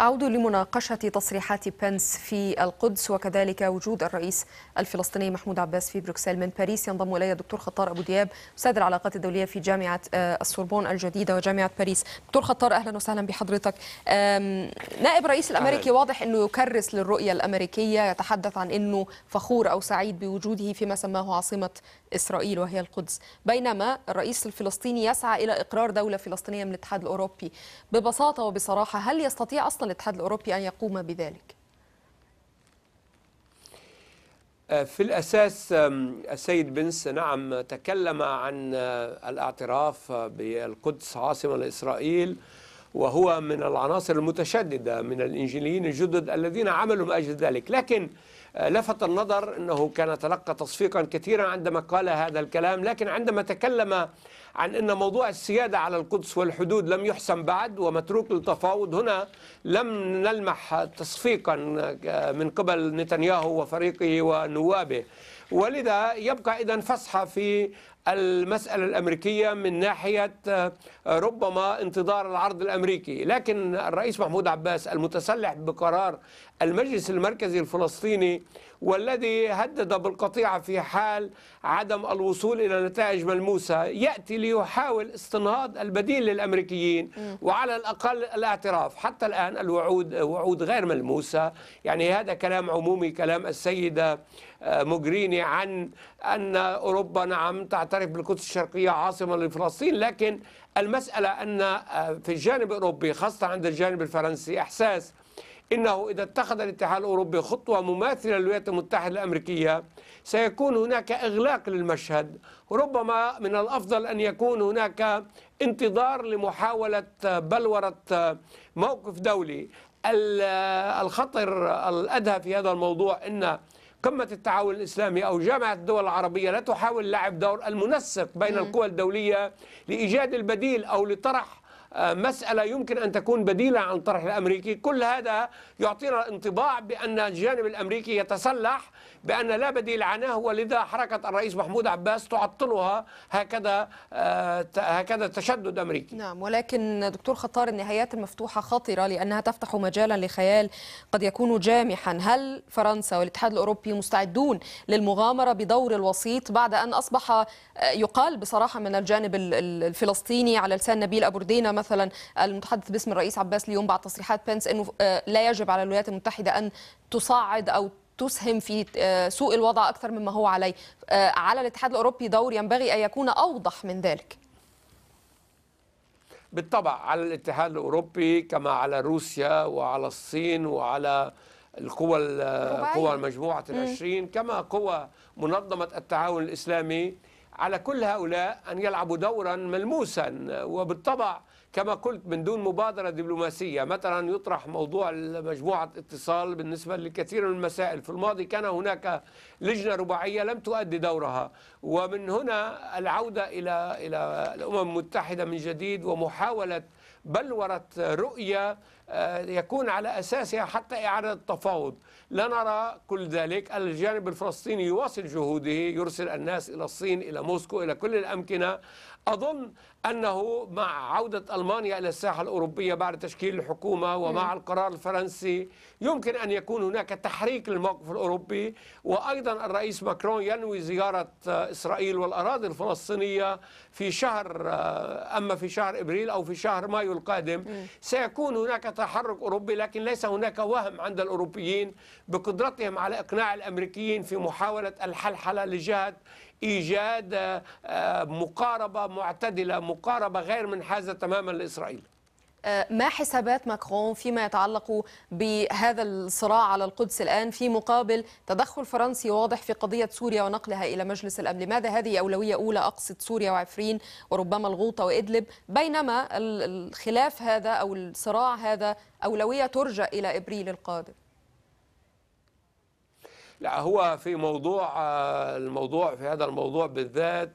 S1: أعود لمناقشة تصريحات بنس في القدس وكذلك وجود الرئيس الفلسطيني محمود عباس في بروكسل من باريس ينضم إلي الدكتور خطار أبو دياب أستاذ العلاقات الدولية في جامعة آه، السوربون الجديدة وجامعة باريس دكتور خطار أهلا وسهلا بحضرتك نائب الرئيس الأمريكي واضح أنه يكرس للرؤية الأمريكية يتحدث عن أنه فخور أو سعيد بوجوده فيما سماه عاصمة إسرائيل وهي القدس بينما الرئيس الفلسطيني يسعى إلى إقرار دولة فلسطينية من الاتحاد الأوروبي ببساطة وبصراحة هل يستطيع أصلا الاتحاد الأوروبي أن يقوم بذلك؟
S9: آه، في الأساس السيد بنس نعم تكلم عن آه، الاعتراف بالقدس عاصمة لإسرائيل وهو من العناصر المتشددة من الإنجيليين الجدد الذين عملوا من أجل ذلك لكن آه، لفت النظر أنه كان تلقى تصفيقا كثيرا عندما قال هذا الكلام لكن عندما تكلم عن أن موضوع السيادة على القدس والحدود لم يحسم بعد ومتروك للتفاوض هنا لم نلمح تصفيقا آه، من قبل نتنياهو وفريقه ونوابه ولذا يبقى إذا فسحة في المسألة الأمريكية من ناحية آه، ربما انتظار العرض الأمريكي لكن الرئيس محمود عباس المتسلح بقرار المجلس المركزي الفلسطيني والذي هدد بالقطيعة في حال عدم الوصول إلى نتائج ملموسة يأتي ليحاول استنهاض البديل للأمريكيين وعلى الأقل الاعتراف حتى الآن الوعود وعود غير ملموسة يعني هذا كلام عمومي كلام السيدة موجريني عن أن أوروبا نعم تعترف بالقدس الشرقية عاصمة لفلسطين لكن المسألة أن آه، في الجانب الأوروبي خاصة عند الجانب الفرنسي إحساس انه اذا اتخذ الاتحاد الاوروبي خطوه مماثله للولايات المتحده الامريكيه سيكون هناك اغلاق للمشهد ربما من الافضل ان يكون هناك انتظار لمحاوله آه، بلوره آه، موقف دولي الخطر الادهى في هذا الموضوع ان قمة التعاون الإسلامي أو جامعة الدول العربية لا تحاول لعب دور المنسق بين القوى الدولية لإيجاد البديل أو لطرح مسألة يمكن أن تكون بديلة عن الطرح الأمريكي كل هذا يعطينا انطباع بأن الجانب الأمريكي يتسلح بأن لا بديل عنه ولذا حركة الرئيس محمود عباس تعطلها هكذا آه، هكذا تشدد أمريكي
S1: نعم ولكن دكتور خطار النهايات المفتوحة خطرة لأنها تفتح مجالا لخيال قد يكون جامحا هل فرنسا والاتحاد الأوروبي مستعدون للمغامرة بدور الوسيط بعد أن أصبح آه، يقال بصراحة من الجانب الفلسطيني على لسان نبيل أبوردينا مثلا المتحدث باسم الرئيس عباس اليوم بعد تصريحات بنس انه آه، لا يجب على الولايات المتحده ان تصعد او تسهم في آه، سوء الوضع اكثر مما هو عليه آه، على الاتحاد الاوروبي دور ينبغي ان يكون اوضح من ذلك
S9: بالطبع على الاتحاد الاوروبي كما على روسيا وعلى الصين وعلى القوى قوى مجموعه العشرين كما قوى منظمه التعاون الاسلامي على كل هؤلاء ان يلعبوا دورا ملموسا وبالطبع كما قلت من دون مبادرة دبلوماسية مثلا يطرح موضوع مجموعة اتصال بالنسبة لكثير من المسائل في الماضي كان هناك لجنة رباعية لم تؤدي دورها ومن هنا العودة إلى إلى الأمم المتحدة من جديد ومحاولة بلورة رؤية آه، يكون على أساسها حتى إعادة التفاوض لا نرى كل ذلك الجانب الفلسطيني يواصل جهوده يرسل الناس إلى الصين إلى موسكو إلى كل الأمكنة أظن أنه مع عودة ألمانيا إلى الساحة الأوروبية بعد تشكيل الحكومة ومع القرار الفرنسي يمكن أن يكون هناك تحريك للموقف الأوروبي وأيضا الرئيس ماكرون ينوي زيارة إسرائيل والأراضي الفلسطينية في شهر آه، أما في شهر إبريل أو في شهر مايو القادم سيكون هناك تحرك أوروبي لكن ليس هناك وهم عند الأوروبيين بقدرتهم على إقناع الأمريكيين في محاولة الحلحلة لجهة إيجاد آه، مقاربة معتدلة مقاربة غير منحازة تماما لإسرائيل
S1: آه، ما حسابات ماكرون فيما يتعلق بهذا الصراع على القدس الآن في مقابل تدخل فرنسي واضح في قضية سوريا ونقلها إلى مجلس الأمن لماذا هذه أولوية أولى أقصد سوريا وعفرين وربما الغوطة وإدلب بينما الخلاف هذا أو الصراع هذا أولوية ترجى إلى إبريل القادم
S9: لا هو في موضوع آه، الموضوع في هذا الموضوع بالذات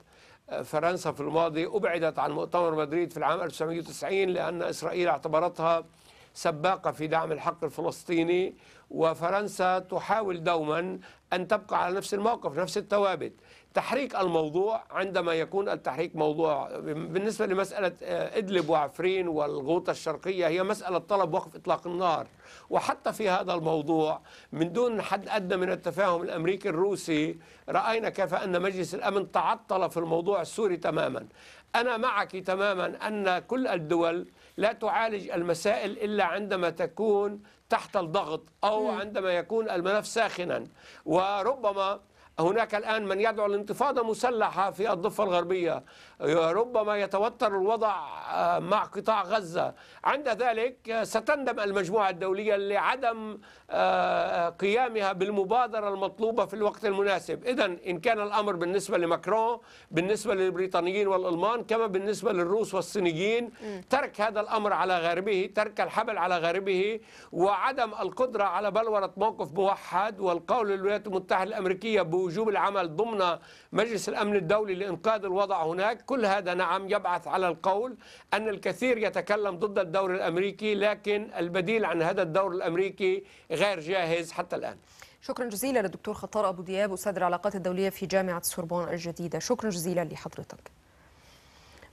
S9: آه، فرنسا في الماضي أبعدت عن مؤتمر مدريد في العام 1990 لأن إسرائيل اعتبرتها سباقة في دعم الحق الفلسطيني وفرنسا تحاول دوما أن تبقى على نفس الموقف نفس الثوابت تحريك الموضوع عندما يكون التحريك موضوع بالنسبة لمسألة آه، إدلب وعفرين والغوطة الشرقية هي مسألة طلب وقف إطلاق النار وحتى في هذا الموضوع من دون حد أدنى من التفاهم الأمريكي الروسي رأينا كيف أن مجلس الأمن تعطل في الموضوع السوري تماما أنا معك تماما أن كل الدول لا تعالج المسائل إلا عندما تكون تحت الضغط أو عندما يكون الملف ساخنا وربما هناك الآن من يدعو الانتفاضة مسلحة في الضفة الغربية ربما يتوتر الوضع آه، مع قطاع غزة عند ذلك آه، ستندم المجموعة الدولية لعدم آه، آه، قيامها بالمبادرة المطلوبة في الوقت المناسب إذا إن كان الأمر بالنسبة لماكرون بالنسبة للبريطانيين والألمان كما بالنسبة للروس والصينيين ترك هذا الأمر على غاربه ترك الحبل على غاربه وعدم القدرة على بلورة موقف موحد والقول للولايات المتحدة الأمريكية بوجوب العمل ضمن مجلس الأمن الدولي لإنقاذ الوضع هناك كل هذا نعم يبعث على القول أن الكثير يتكلم ضد الدور الأمريكي لكن البديل عن هذا الدور الأمريكي غير جاهز حتى الآن
S1: شكرا جزيلا للدكتور خطار أبو دياب أستاذ العلاقات الدولية في جامعة سوربون الجديدة شكرا جزيلا لحضرتك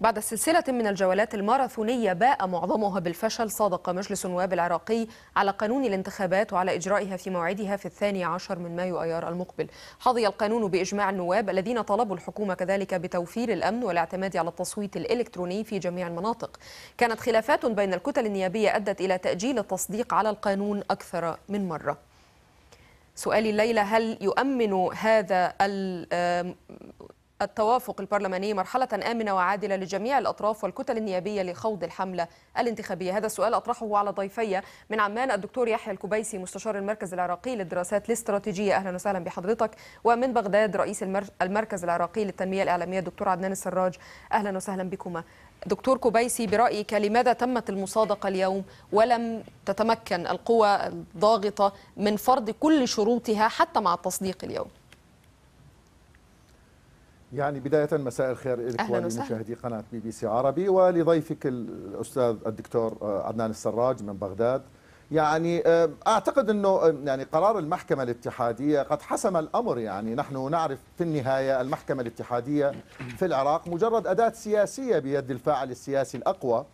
S1: بعد سلسلة من الجولات الماراثونية باء معظمها بالفشل صادق مجلس النواب العراقي على قانون الانتخابات وعلى إجرائها في موعدها في الثاني عشر من مايو أيار المقبل حظي القانون بإجماع النواب الذين طلبوا الحكومة كذلك بتوفير الأمن والاعتماد على التصويت الإلكتروني في جميع المناطق كانت خلافات بين الكتل النيابية أدت إلى تأجيل التصديق على القانون أكثر من مرة سؤالي الليلة هل يؤمن هذا التوافق البرلماني مرحلة آمنة وعادلة لجميع الأطراف والكتل النيابية لخوض الحملة الانتخابية هذا السؤال أطرحه على ضيفي من عمان الدكتور يحيى الكبيسي مستشار المركز العراقي للدراسات الاستراتيجية أهلا وسهلا بحضرتك ومن بغداد رئيس المركز العراقي للتنمية الإعلامية الدكتور عدنان السراج أهلا وسهلا بكما دكتور كبيسي برأيك لماذا تمت المصادقة اليوم ولم تتمكن القوى الضاغطة من فرض كل شروطها حتى مع التصديق اليوم
S2: يعني بداية مساء الخير لك ولمشاهدي قناة بي بي سي عربي ولضيفك الأستاذ الدكتور آه، عدنان السراج من بغداد يعني آه، أعتقد أنه آه، يعني قرار المحكمة الاتحادية قد حسم الأمر يعني نحن نعرف في النهاية المحكمة الاتحادية في العراق مجرد أداة سياسية بيد الفاعل السياسي الأقوى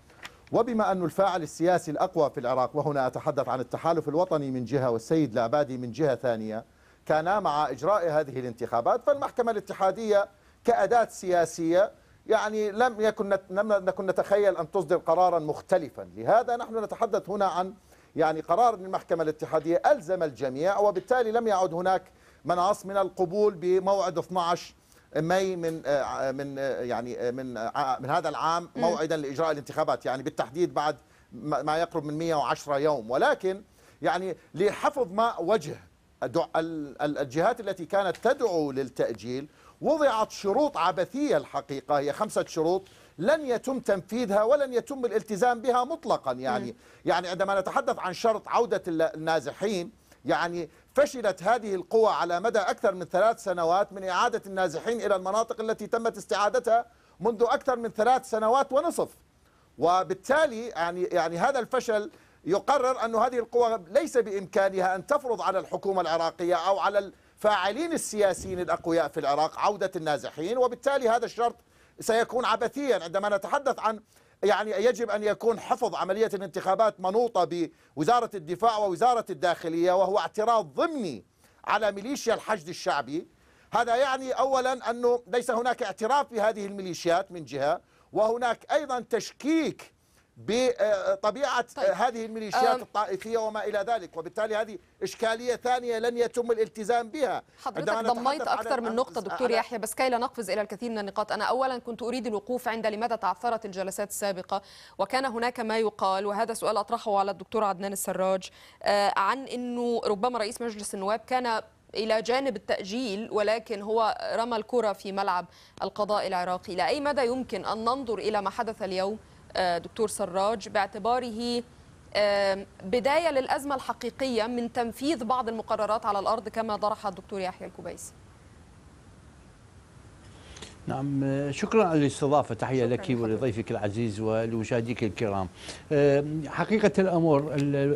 S2: وبما أن الفاعل السياسي الأقوى في العراق وهنا أتحدث عن التحالف الوطني من جهة والسيد العبادي من جهة ثانية كانا مع إجراء هذه الانتخابات فالمحكمة الاتحادية كأداة سياسية يعني لم يكن لم نكن نتخيل أن تصدر قرارا مختلفا لهذا نحن نتحدث هنا عن يعني قرار من المحكمة الاتحادية ألزم الجميع وبالتالي لم يعد هناك مناص من القبول بموعد 12 ماي من آه، من آه، يعني آه، من من هذا العام موعدا لاجراء الانتخابات يعني بالتحديد بعد ما يقرب من 110 يوم ولكن يعني لحفظ ماء وجه الجهات التي كانت تدعو للتاجيل وضعت شروط عبثية الحقيقة هي خمسة شروط لن يتم تنفيذها ولن يتم الالتزام بها مطلقا يعني يعني عندما نتحدث عن شرط عودة النازحين يعني فشلت هذه القوى على مدى أكثر من ثلاث سنوات من إعادة النازحين إلى المناطق التي تمت استعادتها منذ أكثر من ثلاث سنوات ونصف وبالتالي يعني يعني هذا الفشل يقرر أن هذه القوى ليس بإمكانها أن تفرض على الحكومة العراقية أو على فاعلين السياسيين الأقوياء في العراق عودة النازحين وبالتالي هذا الشرط سيكون عبثيا عندما نتحدث عن يعني يجب أن يكون حفظ عملية الانتخابات منوطة بوزارة الدفاع ووزارة الداخلية وهو اعتراض ضمني على ميليشيا الحشد الشعبي هذا يعني أولا أنه ليس هناك اعتراف بهذه الميليشيات من جهة وهناك أيضا تشكيك بطبيعة طيب. هذه الميليشيات الطائفية وما إلى ذلك وبالتالي هذه إشكالية ثانية لن يتم الالتزام بها حضرتك ضميت أكثر من نقطة دكتور يحيى
S1: بس كي لا نقفز إلى الكثير من النقاط أنا أولا كنت أريد الوقوف عند لماذا تعثرت الجلسات السابقة وكان هناك ما يقال وهذا سؤال أطرحه على الدكتور عدنان السراج آه، عن أنه ربما رئيس مجلس النواب كان إلى جانب التأجيل ولكن هو رمى الكرة في ملعب القضاء العراقي إلى أي مدى يمكن أن ننظر إلى ما حدث اليوم آه، دكتور سراج باعتباره آه، بداية للأزمة الحقيقية من تنفيذ بعض المقررات على الأرض كما طرح الدكتور يحيى الكبيسي
S8: نعم آه، شكرا على الاستضافه تحيه لك ولضيفك العزيز ولمشاهديك الكرام حقيقه الامر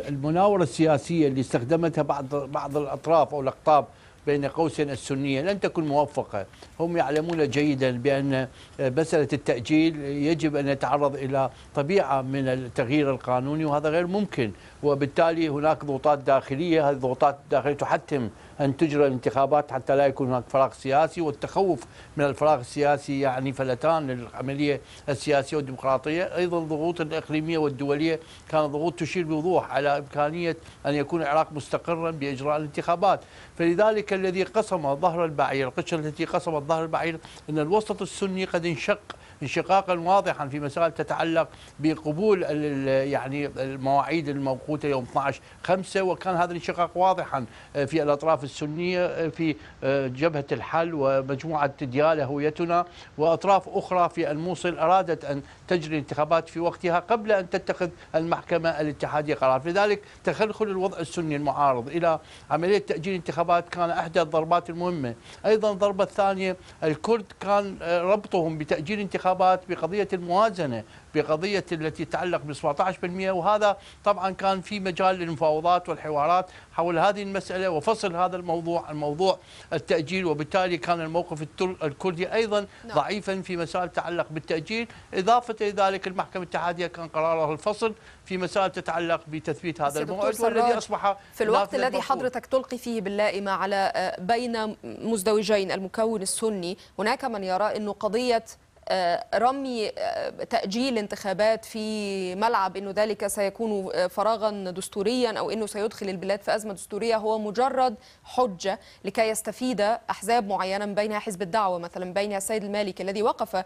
S8: المناوره السياسيه اللي استخدمتها بعض بعض الاطراف او الاقطاب بين قوسين السنية لن تكون موفقة هم يعلمون جيدا بأن آه، مسألة التأجيل يجب أن يتعرض إلى طبيعة من التغيير القانوني وهذا غير ممكن وبالتالي هناك ضغوطات داخلية هذه الضغوطات الداخلية تحتم أن تجرى الانتخابات حتى لا يكون هناك فراغ سياسي والتخوف من الفراغ السياسي يعني فلتان للعملية السياسية والديمقراطية أيضا الضغوط الإقليمية والدولية كانت ضغوط تشير بوضوح على إمكانية أن يكون العراق مستقرا بإجراء الانتخابات فلذلك الذي قسم ظهر البعير القشرة التي قسمت ظهر البعير أن الوسط السني قد انشق انشقاقا واضحا في مسائل تتعلق بقبول يعني المواعيد الموقوته يوم 12 5 وكان هذا الانشقاق واضحا آه، في الاطراف السنيه آه، في آه، جبهه الحل ومجموعه دياله هويتنا واطراف اخرى في الموصل ارادت ان تجري انتخابات في وقتها قبل ان تتخذ المحكمه الاتحاديه قرار، لذلك تخلخل الوضع السني المعارض الى عمليه تاجيل الانتخابات كان احدى الضربات المهمه، ايضا الضربه الثانيه الكرد كان ربطهم بتاجيل الانتخابات الانتخابات بقضية الموازنة بقضية التي تتعلق ب 17% وهذا طبعا كان في مجال للمفاوضات والحوارات حول هذه المسألة وفصل هذا الموضوع عن موضوع التأجيل وبالتالي كان الموقف الكردي أيضا نعم. ضعيفا في مسائل تتعلق بالتأجيل إضافة إلى ذلك المحكمة الاتحادية كان قراره الفصل في مسائل تتعلق بتثبيت هذا الموعد والذي أصبح في الوقت الذي المفروض. حضرتك
S1: تلقي فيه باللائمة على آه، بين مزدوجين المكون السني هناك من يرى أنه قضية آه، رمي آه، تأجيل انتخابات في ملعب أنه ذلك سيكون آه، فراغا دستوريا أو أنه سيدخل البلاد في أزمة دستورية هو مجرد حجة لكي يستفيد أحزاب معينة من بينها حزب الدعوة مثلا بينها السيد المالكي الذي وقف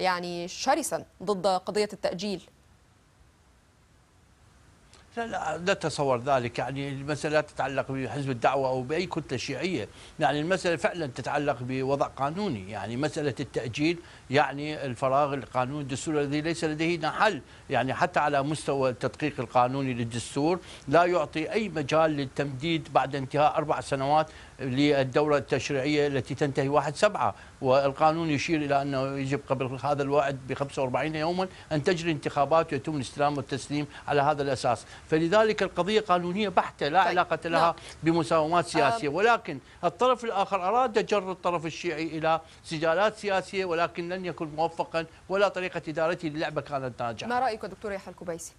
S1: يعني شرسا ضد قضية التأجيل
S8: لا لا نتصور ذلك يعني المسألة لا تتعلق بحزب الدعوة أو بأي كتلة شيعية يعني المسألة فعلا تتعلق بوضع قانوني يعني مسألة التأجيل يعني الفراغ القانوني الدستور الذي ليس لديه حل يعني حتى على مستوى التدقيق القانوني للدستور لا يعطي أي مجال للتمديد بعد انتهاء أربع سنوات للدورة التشريعية التي تنتهي واحد سبعة والقانون يشير إلى أنه يجب قبل هذا الوعد ب 45 يوما أن تجري انتخابات ويتم الاستلام والتسليم على هذا الأساس فلذلك القضية قانونية بحتة لا طيب. علاقة لها نعم. بمساومات آه، سياسية ولكن الطرف الآخر أراد جر الطرف الشيعي إلى سجالات سياسية ولكن لن لن يكن موفقا ولا طريقه ادارته للعبه كانت ناجحه.
S1: ما رايك دكتور يحيى الكبيسي؟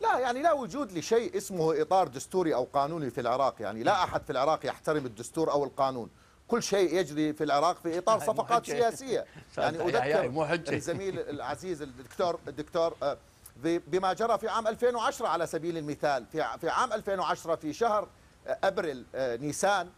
S2: لا يعني لا وجود لشيء اسمه اطار دستوري او قانوني في العراق، يعني لا احد في العراق يحترم الدستور او القانون. كل شيء يجري في العراق في اطار صفقات سياسيه يعني اذكر الزميل العزيز الدكتور الدكتور آه، بما جرى في عام 2010 على سبيل المثال في في عام 2010 في شهر آه، ابريل آه، نيسان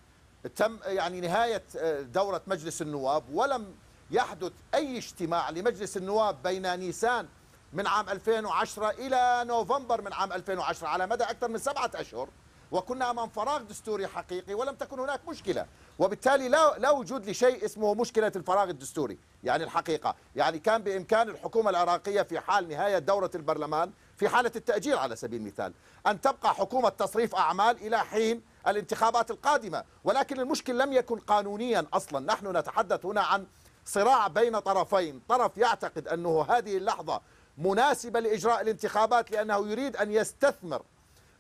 S2: تم يعني نهاية آه، دورة مجلس النواب ولم يحدث أي اجتماع لمجلس النواب بين نيسان من عام 2010 إلى نوفمبر من عام 2010 على مدى أكثر من سبعة أشهر وكنا أمام فراغ دستوري حقيقي ولم تكن هناك مشكلة وبالتالي لا, لا وجود لشيء اسمه مشكلة الفراغ الدستوري يعني الحقيقة يعني كان بإمكان الحكومة العراقية في حال نهاية دورة البرلمان في حالة التأجيل على سبيل المثال أن تبقى حكومة تصريف أعمال إلى حين الانتخابات القادمة ولكن المشكل لم يكن قانونيا أصلا نحن نتحدث هنا عن صراع بين طرفين طرف يعتقد أنه هذه اللحظة مناسبة لإجراء الانتخابات لأنه يريد أن يستثمر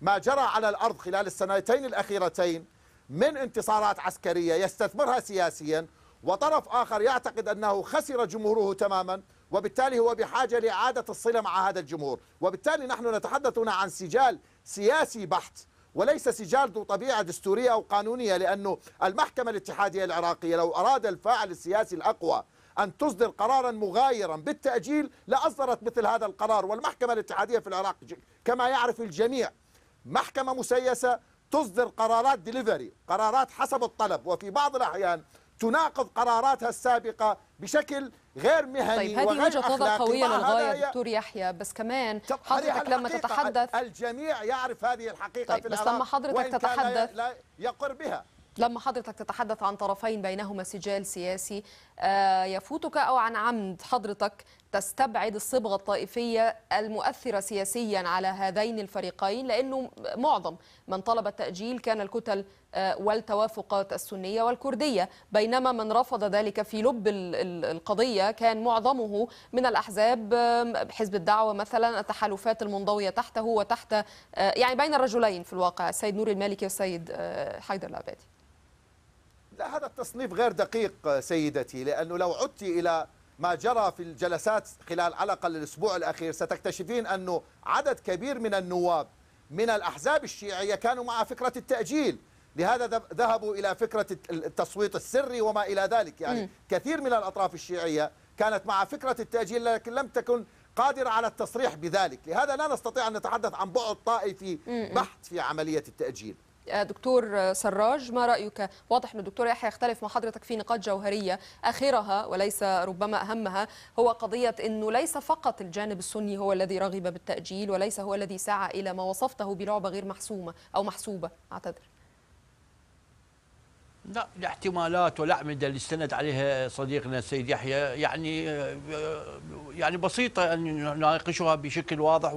S2: ما جرى على الأرض خلال السنتين الأخيرتين من انتصارات عسكرية يستثمرها سياسيا وطرف آخر يعتقد أنه خسر جمهوره تماما وبالتالي هو بحاجة لإعادة الصلة مع هذا الجمهور وبالتالي نحن نتحدث هنا عن سجال سياسي بحت وليس سجال ذو طبيعة دستورية أو قانونية لأنه المحكمة الاتحادية العراقية لو أراد الفاعل السياسي الأقوى أن تصدر قرارا مغايرا بالتأجيل لأصدرت مثل هذا القرار والمحكمة الاتحادية في العراق كما يعرف الجميع محكمة مسيسة تصدر قرارات ديليفري قرارات حسب الطلب وفي بعض الأحيان تناقض قراراتها السابقة بشكل غير مهني طيب هذه وجهه نظر قويه للغايه دكتور
S1: يحيى بس كمان حضرتك لما تتحدث الجميع يعرف هذه الحقيقه طيب في بس لما حضرتك تتحدث لا
S2: يقر بها
S1: لما حضرتك تتحدث عن طرفين بينهما سجال سياسي آه، يفوتك او عن عمد حضرتك تستبعد الصبغة الطائفية المؤثرة سياسيا على هذين الفريقين لأنه معظم من طلب التأجيل كان الكتل آه، والتوافقات السنية والكردية بينما من رفض ذلك في لب القضية كان معظمه من الأحزاب حزب الدعوة مثلا التحالفات المنضوية تحته وتحت آه، يعني بين الرجلين في الواقع السيد نور المالكي والسيد آه، حيدر العبادي
S2: لا هذا التصنيف غير دقيق سيدتي لأنه لو عدت إلى ما جرى في الجلسات خلال على الأقل الأسبوع الأخير ستكتشفين أنه عدد كبير من النواب من الأحزاب الشيعية كانوا مع فكرة التأجيل لهذا ذهبوا إلى فكرة التصويت السري وما إلى ذلك يعني م. كثير من الأطراف الشيعية كانت مع فكرة التأجيل لكن لم تكن قادرة على التصريح بذلك لهذا لا نستطيع أن نتحدث عن بعد طائفي بحت في عملية التأجيل
S1: آه، دكتور سراج ما رايك واضح ان الدكتور يحيى يختلف مع حضرتك في نقاط جوهريه اخرها وليس ربما اهمها هو قضيه انه ليس فقط الجانب السني هو الذي رغب بالتاجيل وليس هو الذي سعى الى ما وصفته بلعبه غير محسومه او محسوبه اعتذر
S8: لا الاحتمالات والاعمده اللي استند عليها صديقنا السيد يحيى يعني يعني بسيطه ان نناقشها بشكل واضح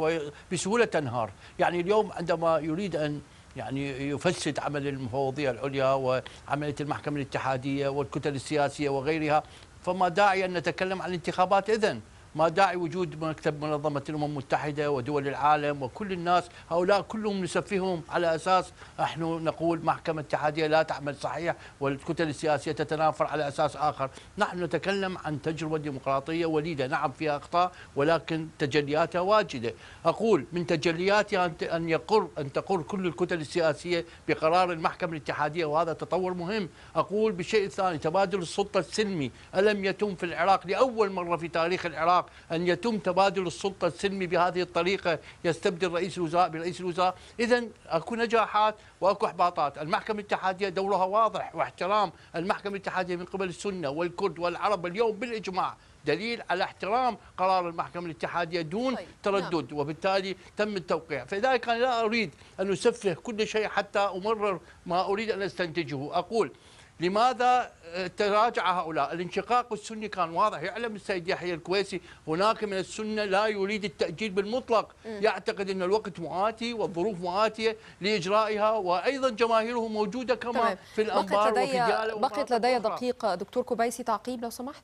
S8: وبسهوله تنهار، يعني اليوم عندما يريد ان يعني يفسد عمل المفوضية العليا وعملية المحكمة الاتحادية والكتل السياسية وغيرها فما داعي أن نتكلم عن الانتخابات إذن ما داعي وجود مكتب منظمة الأمم المتحدة ودول العالم وكل الناس هؤلاء كلهم نسفيهم على أساس نحن نقول محكمة اتحادية لا تعمل صحيح والكتل السياسية تتنافر على أساس آخر نحن نتكلم عن تجربة ديمقراطية وليدة نعم فيها أخطاء ولكن تجلياتها واجدة أقول من تجلياتها أن يقر أن تقر كل الكتل السياسية بقرار المحكمة الاتحادية وهذا تطور مهم أقول بالشيء الثاني تبادل السلطة السلمي ألم يتم في العراق لأول مرة في تاريخ العراق أن يتم تبادل السلطة السلمي بهذه الطريقة يستبدل رئيس الوزراء برئيس الوزراء إذا أكو نجاحات وأكو إحباطات المحكمة الاتحادية دورها واضح واحترام المحكمة الاتحادية من قبل السنة والكرد والعرب اليوم بالإجماع دليل على احترام قرار المحكمة الاتحادية دون طيب. نعم. تردد نعم. وبالتالي تم التوقيع فلذلك أنا لا أريد أن أسفه كل شيء حتى أمرر ما أريد أن أستنتجه أقول لماذا آه، تراجع هؤلاء الانشقاق السني كان واضح يعلم السيد يحيى الكويسي هناك من السنة لا يريد التأجيل بالمطلق م. يعتقد أن الوقت مؤاتي والظروف مؤاتية لإجرائها
S2: وأيضا جماهيره موجودة كما
S8: طيب. في الأنبار وفي جالة
S1: بقيت لدي دقيقة دكتور كوبيسي تعقيب لو سمحت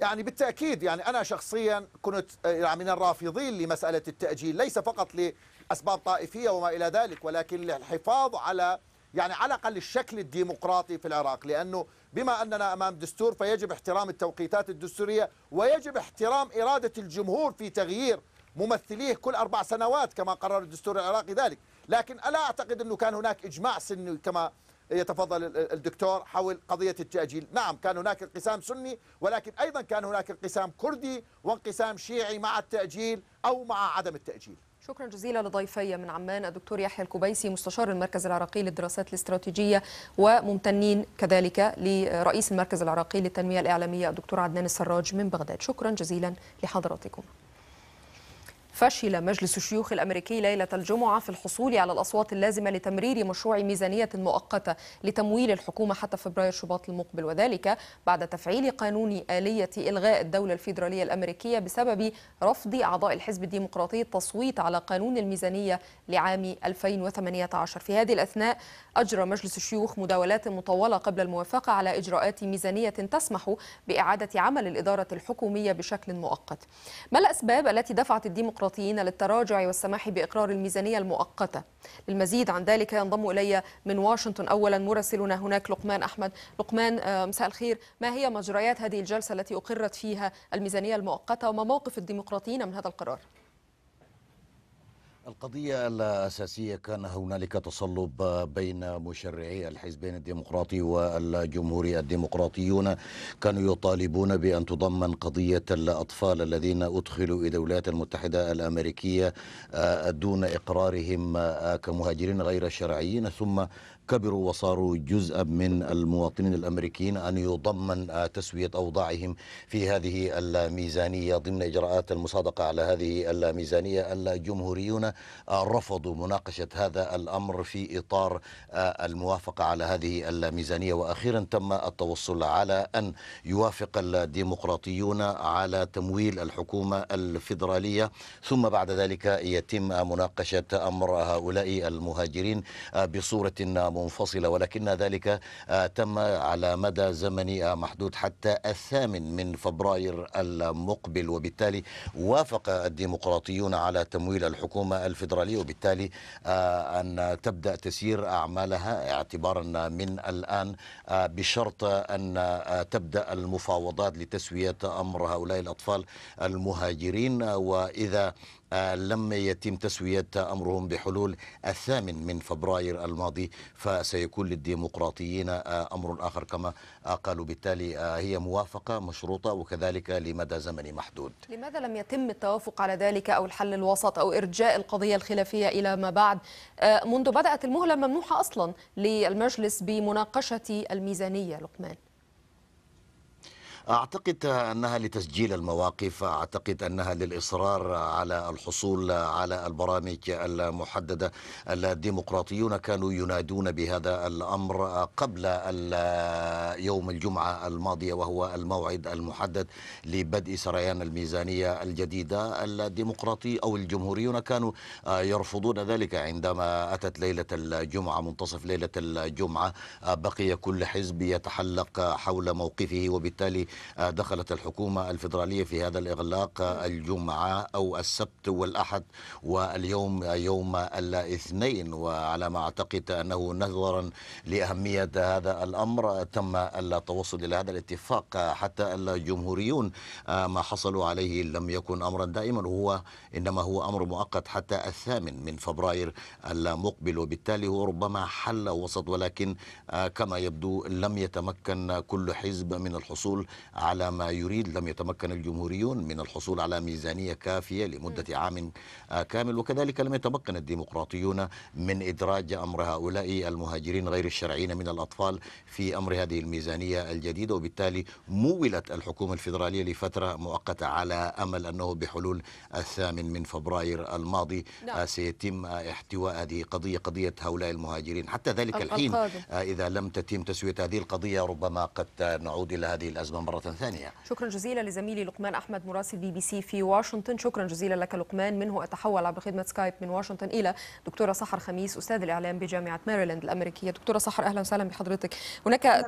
S2: يعني بالتأكيد يعني أنا شخصيا كنت آه، يعني من الرافضين لمسألة التأجيل ليس فقط لأسباب طائفية وما إلى ذلك ولكن للحفاظ على يعني على الأقل الشكل الديمقراطي في العراق لأنه بما أننا أمام دستور فيجب احترام التوقيتات الدستورية ويجب احترام إرادة الجمهور في تغيير ممثليه كل أربع سنوات كما قرر الدستور العراقي ذلك لكن ألا أعتقد أنه كان هناك إجماع سني كما يتفضل الدكتور حول قضية التأجيل نعم كان هناك انقسام سني ولكن أيضا كان هناك انقسام كردي وانقسام شيعي مع التأجيل أو مع عدم التأجيل
S1: شكرا جزيلا لضيفي من عمان الدكتور يحيى الكبيسي مستشار المركز العراقي للدراسات الاستراتيجيه وممتنين كذلك لرئيس المركز العراقي للتنميه الاعلاميه الدكتور عدنان السراج من بغداد شكرا جزيلا لحضراتكم فشل مجلس الشيوخ الأمريكي ليلة الجمعة في الحصول على الأصوات اللازمة لتمرير مشروع ميزانية مؤقتة لتمويل الحكومة حتى فبراير شباط المقبل وذلك بعد تفعيل قانون آلية إلغاء الدولة الفيدرالية الأمريكية بسبب رفض أعضاء الحزب الديمقراطي التصويت على قانون الميزانية لعام 2018 في هذه الأثناء أجرى مجلس الشيوخ مداولات مطولة قبل الموافقة على إجراءات ميزانية تسمح بإعادة عمل الإدارة الحكومية بشكل مؤقت ما الأسباب التي دفعت الديمقراطية الديمقراطيين للتراجع والسماح بإقرار الميزانية المؤقتة للمزيد عن ذلك ينضم إلي من واشنطن أولا مراسلنا هناك لقمان أحمد لقمان آه، مساء الخير ما هي مجريات هذه الجلسة التي أقرت فيها الميزانية المؤقتة وما موقف الديمقراطيين من هذا القرار؟
S10: القضية الأساسية كان هنالك تصلب بين مشرعي الحزبين الديمقراطي والجمهوري الديمقراطيون كانوا يطالبون بأن تضمن قضية الأطفال الذين أدخلوا إلى الولايات المتحدة الأمريكية آه، دون إقرارهم آه، كمهاجرين غير شرعيين ثم كبروا وصاروا جزءا من المواطنين الامريكيين ان يضمن تسويه اوضاعهم في هذه الميزانيه ضمن اجراءات المصادقه على هذه الميزانيه الجمهوريون رفضوا مناقشه هذا الامر في اطار الموافقه على هذه الميزانيه واخيرا تم التوصل على ان يوافق الديمقراطيون على تمويل الحكومه الفيدراليه ثم بعد ذلك يتم مناقشه امر هؤلاء المهاجرين بصوره منفصلة ولكن ذلك آه، تم على مدى زمني آه، محدود حتى الثامن من فبراير المقبل وبالتالي وافق الديمقراطيون على تمويل الحكومة الفيدرالية وبالتالي آه، أن تبدأ تسيير أعمالها اعتبارا من الآن بشرط أن تبدأ المفاوضات لتسوية أمر هؤلاء الأطفال المهاجرين وإذا لم يتم تسوية أمرهم بحلول الثامن من فبراير الماضي فسيكون للديمقراطيين آه، أمر آخر كما آه، قالوا بالتالي آه، هي موافقة مشروطة وكذلك لمدى زمني محدود
S1: لماذا لم يتم التوافق على ذلك أو الحل الوسط أو إرجاء القضية الخلافية إلى ما بعد منذ بدأت المهلة ممنوحة أصلا للمجلس بمناقشة الميزانية لقمان
S10: أعتقد أنها لتسجيل المواقف أعتقد أنها للإصرار على الحصول على البرامج المحددة الديمقراطيون كانوا ينادون بهذا الأمر قبل يوم الجمعة الماضية وهو الموعد المحدد لبدء سريان الميزانية الجديدة الديمقراطي أو الجمهوريون كانوا يرفضون ذلك عندما أتت ليلة الجمعة منتصف ليلة الجمعة بقي كل حزب يتحلق حول موقفه وبالتالي آه، دخلت الحكومة الفيدرالية في هذا الإغلاق آه، الجمعة أو السبت والأحد واليوم آه، يوم الاثنين وعلى ما أعتقد أنه نظرا لأهمية هذا الأمر تم التوصل إلى هذا الاتفاق حتى الجمهوريون ما حصلوا عليه لم يكن أمرا دائما هو إنما هو أمر مؤقت حتى الثامن من فبراير المقبل وبالتالي هو ربما حل وسط ولكن كما يبدو لم يتمكن كل حزب من الحصول على ما يريد لم يتمكن الجمهوريون من الحصول على ميزانية كافية لمدة عام آه، كامل وكذلك لم يتمكن الديمقراطيون من إدراج أمر هؤلاء المهاجرين غير الشرعيين من الأطفال في أمر هذه الميزانية الجديدة وبالتالي مولت الحكومة الفيدرالية لفترة مؤقتة على أمل أنه بحلول الثامن من فبراير الماضي آه، نعم. سيتم آه، احتواء هذه قضية قضية هؤلاء المهاجرين حتى ذلك الحين القادم. إذا لم تتم تسوية هذه القضية ربما قد نعود إلى هذه الأزمة مرة مرة ثانية
S1: شكرا جزيلا لزميلي لقمان أحمد مراسل بي بي سي في واشنطن شكرا جزيلا لك لقمان منه أتحول عبر خدمة سكايب من واشنطن إلى دكتورة صحر خميس أستاذ الإعلام بجامعة ماريلاند الأمريكية دكتورة صحر أهلا وسهلا بحضرتك هناك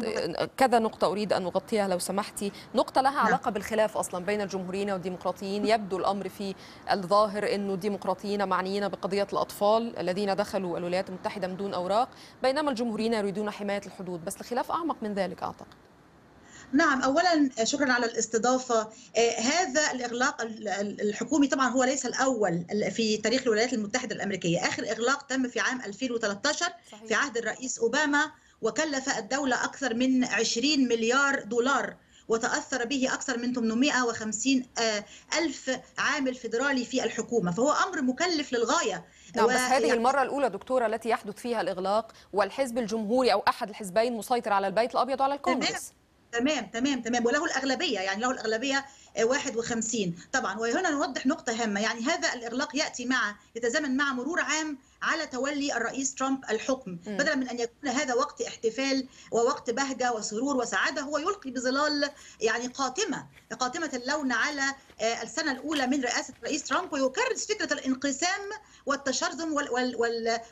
S1: كذا نقطة أريد أن أغطيها لو سمحتي نقطة لها نعم. علاقة بالخلاف أصلا بين الجمهوريين والديمقراطيين يبدو الأمر في الظاهر أنه الديمقراطيين معنيين بقضية الأطفال الذين دخلوا الولايات المتحدة من دون أوراق بينما الجمهوريين يريدون حماية الحدود بس الخلاف أعمق من ذلك أعتقد
S11: نعم اولا آه، شكرا على الاستضافه آه، هذا الاغلاق الحكومي طبعا هو ليس الاول في تاريخ الولايات المتحده الامريكيه اخر اغلاق تم في عام 2013 صحيح. في عهد الرئيس اوباما وكلف الدوله اكثر من 20 مليار دولار وتأثر به أكثر من 850 آه، ألف عامل فيدرالي في الحكومة فهو أمر مكلف للغاية نعم بس هذه يعني المرة الأولى دكتورة
S1: التي يحدث فيها الإغلاق والحزب الجمهوري أو أحد الحزبين مسيطر على البيت الأبيض وعلى الكونغرس
S11: تمام تمام تمام وله الاغلبيه يعني له الاغلبيه 51 آه، طبعا وهنا نوضح نقطه هامه يعني هذا الاغلاق ياتي مع يتزامن مع مرور عام على تولي الرئيس ترامب الحكم بدلا من ان يكون هذا وقت احتفال ووقت بهجه وسرور وسعاده هو يلقي بظلال يعني قاتمه قاتمه اللون على آه، السنه الاولى من رئاسه الرئيس ترامب ويكرس فكره الانقسام والتشرذم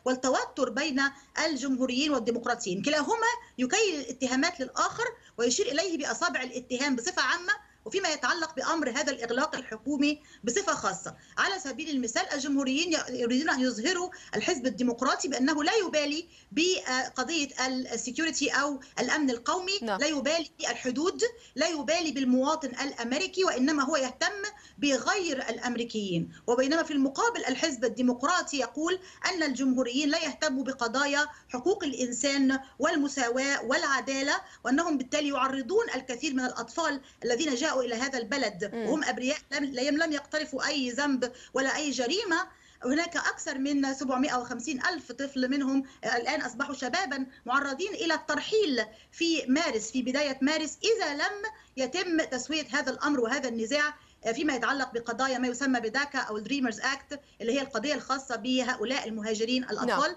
S11: والتوتر بين الجمهوريين والديمقراطيين كلاهما يكيل الاتهامات للاخر ويشير اليه باصابع الاتهام بصفه عامه وفيما يتعلق بأمر هذا الإغلاق الحكومي بصفة خاصة على سبيل المثال الجمهوريين يريدون أن يظهروا الحزب الديمقراطي بأنه لا يبالي بقضية السكيورتي أو الأمن القومي لا, نعم. لا يبالي بالحدود لا يبالي بالمواطن الأمريكي وإنما هو يهتم بغير الأمريكيين وبينما في المقابل الحزب الديمقراطي يقول أن الجمهوريين لا يهتموا بقضايا حقوق الإنسان والمساواة والعدالة وأنهم بالتالي يعرضون الكثير من الأطفال الذين جاءوا جاءوا إلى هذا البلد وهم أبرياء لم لم يقترفوا أي ذنب ولا أي جريمة هناك أكثر من 750 ألف طفل منهم الآن أصبحوا شبابا معرضين إلى الترحيل في مارس في بداية مارس إذا لم يتم تسوية هذا الأمر وهذا النزاع فيما يتعلق بقضايا ما يسمى بداكا أو الدريمرز أكت اللي هي القضية الخاصة بهؤلاء المهاجرين الأطفال نعم.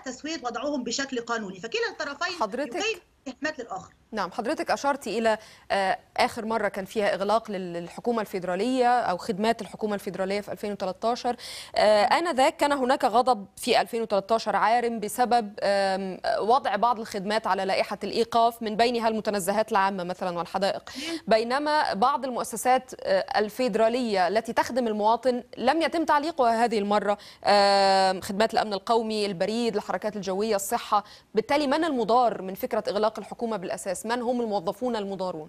S11: وتسوية وضعهم بشكل قانوني فكلا الطرفين حضرتك يقيم للآخر نعم
S1: حضرتك أشرت إلى آه، آخر مرة كان فيها إغلاق للحكومة الفيدرالية أو خدمات الحكومة الفيدرالية في 2013 آه، آنذاك كان هناك غضب في 2013 عارم بسبب وضع بعض الخدمات على لائحة الإيقاف من بينها المتنزهات العامة مثلا والحدائق بينما بعض المؤسسات آه، الفيدرالية التي تخدم المواطن لم يتم تعليقها هذه المرة خدمات الأمن القومي البريد الحركات الجوية الصحة بالتالي من المضار من فكرة إغلاق الحكومة بالأساس الأساس من هم
S11: الموظفون المضارون؟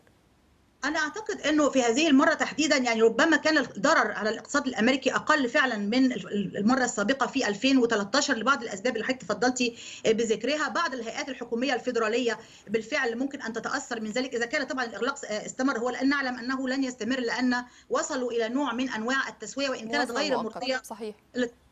S11: انا اعتقد انه في هذه المره تحديدا يعني ربما كان الضرر على الاقتصاد الامريكي اقل فعلا من المره السابقه في 2013 لبعض الاسباب اللي حضرتك تفضلتي بذكرها بعض الهيئات الحكوميه الفيدراليه بالفعل ممكن ان تتاثر من ذلك اذا كان طبعا الاغلاق استمر هو لان نعلم انه لن يستمر لان وصلوا الى نوع من انواع التسويه وان كانت غير مرضيه صحيح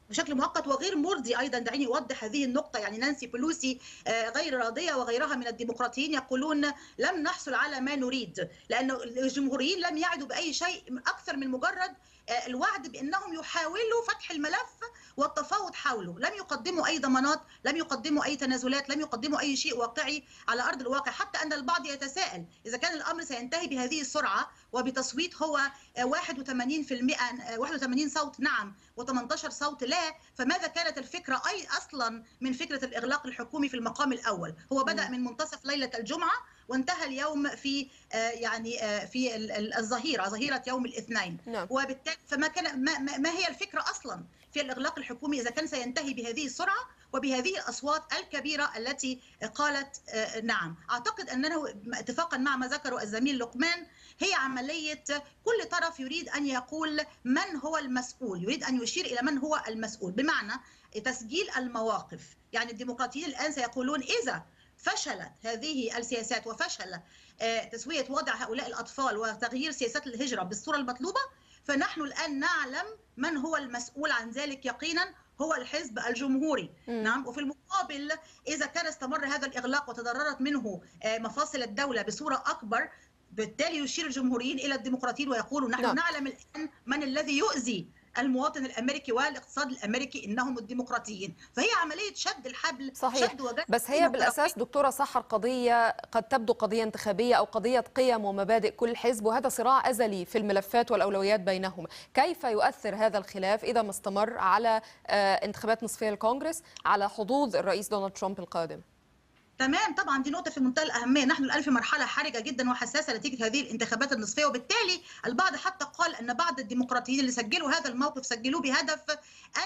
S11: بشكل مؤقت وغير مرضي ايضا دعيني اوضح هذه النقطه يعني نانسي بلوسي آه، غير راضيه وغيرها من الديمقراطيين يقولون لم نحصل على ما نريد لان الجمهوريين لم يعدوا باي شيء اكثر من مجرد آه، الوعد بانهم يحاولوا فتح الملف والتفاوض حوله، لم يقدموا اي ضمانات، لم يقدموا اي تنازلات، لم يقدموا اي شيء واقعي على ارض الواقع، حتى ان البعض يتساءل اذا كان الامر سينتهي بهذه السرعه وبتصويت هو 81% 81 آه، صوت نعم و18 صوت لا، فماذا كانت الفكره اي اصلا من فكره الاغلاق الحكومي في المقام الاول؟ هو بدا من منتصف ليله الجمعه وانتهى اليوم في آه، يعني آه، في الظهيره ظهيره يوم الاثنين نعم. وبالتالي فما كان ما هي الفكره اصلا في الاغلاق الحكومي اذا كان سينتهي بهذه السرعه وبهذه الاصوات الكبيره التي قالت آه، نعم اعتقد اننا اتفاقا مع ما ذكره الزميل لقمان هي عمليه كل طرف يريد ان يقول من هو المسؤول يريد ان يشير الى من هو المسؤول بمعنى تسجيل المواقف يعني الديمقراطيين الان سيقولون اذا فشلت هذه السياسات وفشل آه، تسوية وضع هؤلاء الأطفال وتغيير سياسات الهجرة بالصورة المطلوبة فنحن الآن نعلم من هو المسؤول عن ذلك يقينا هو الحزب الجمهوري م. نعم وفي المقابل إذا كان استمر هذا الإغلاق وتضررت منه آه، مفاصل الدولة بصورة أكبر بالتالي يشير الجمهوريين إلى الديمقراطيين ويقولوا نحن نعم. نعلم الآن من الذي يؤذي المواطن الامريكي والاقتصاد الامريكي انهم الديمقراطيين فهي عمليه شد الحبل صحيح. شد وجد بس هي بالاساس
S1: دكتوره سحر قضيه قد تبدو قضيه انتخابيه او قضيه قيم ومبادئ كل حزب وهذا صراع ازلي في الملفات والاولويات بينهما كيف يؤثر هذا الخلاف اذا ما استمر على آه، انتخابات نصفيه الكونغرس على
S11: حظوظ الرئيس دونالد ترامب القادم تمام طبعا دي نقطه في منتهى الاهميه نحن الان في مرحله حرجه جدا وحساسه نتيجه هذه الانتخابات النصفيه وبالتالي البعض حتى قال ان بعض الديمقراطيين اللي سجلوا هذا الموقف سجلوه بهدف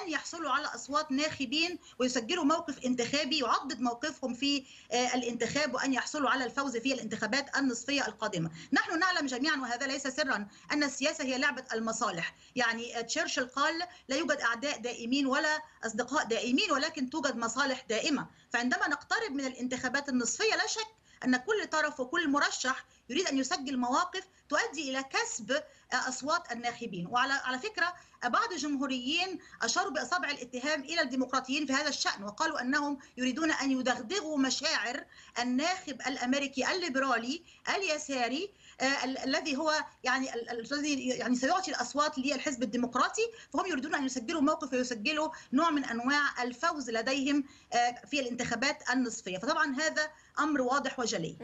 S11: ان يحصلوا على اصوات ناخبين ويسجلوا موقف انتخابي يعضد موقفهم في آه، الانتخاب وان يحصلوا على الفوز في الانتخابات النصفيه القادمه نحن نعلم جميعا وهذا ليس سرا ان السياسه هي لعبه المصالح يعني آه، تشرشل قال لا يوجد اعداء دائمين ولا اصدقاء دائمين ولكن توجد مصالح دائمه فعندما نقترب من الانتخابات النصفيه لا شك ان كل طرف وكل مرشح يريد ان يسجل مواقف تؤدي الى كسب آه، اصوات الناخبين وعلى على فكره بعض الجمهوريين اشاروا باصابع الاتهام الى الديمقراطيين في هذا الشان وقالوا انهم يريدون ان يدغدغوا مشاعر الناخب الامريكي الليبرالي اليساري آه، الذي هو يعني الذي يعني سيعطي الاصوات للحزب الديمقراطي فهم يريدون ان يسجلوا موقف ويسجلوا نوع من انواع الفوز لديهم آه، في الانتخابات النصفيه فطبعا هذا امر واضح وجلي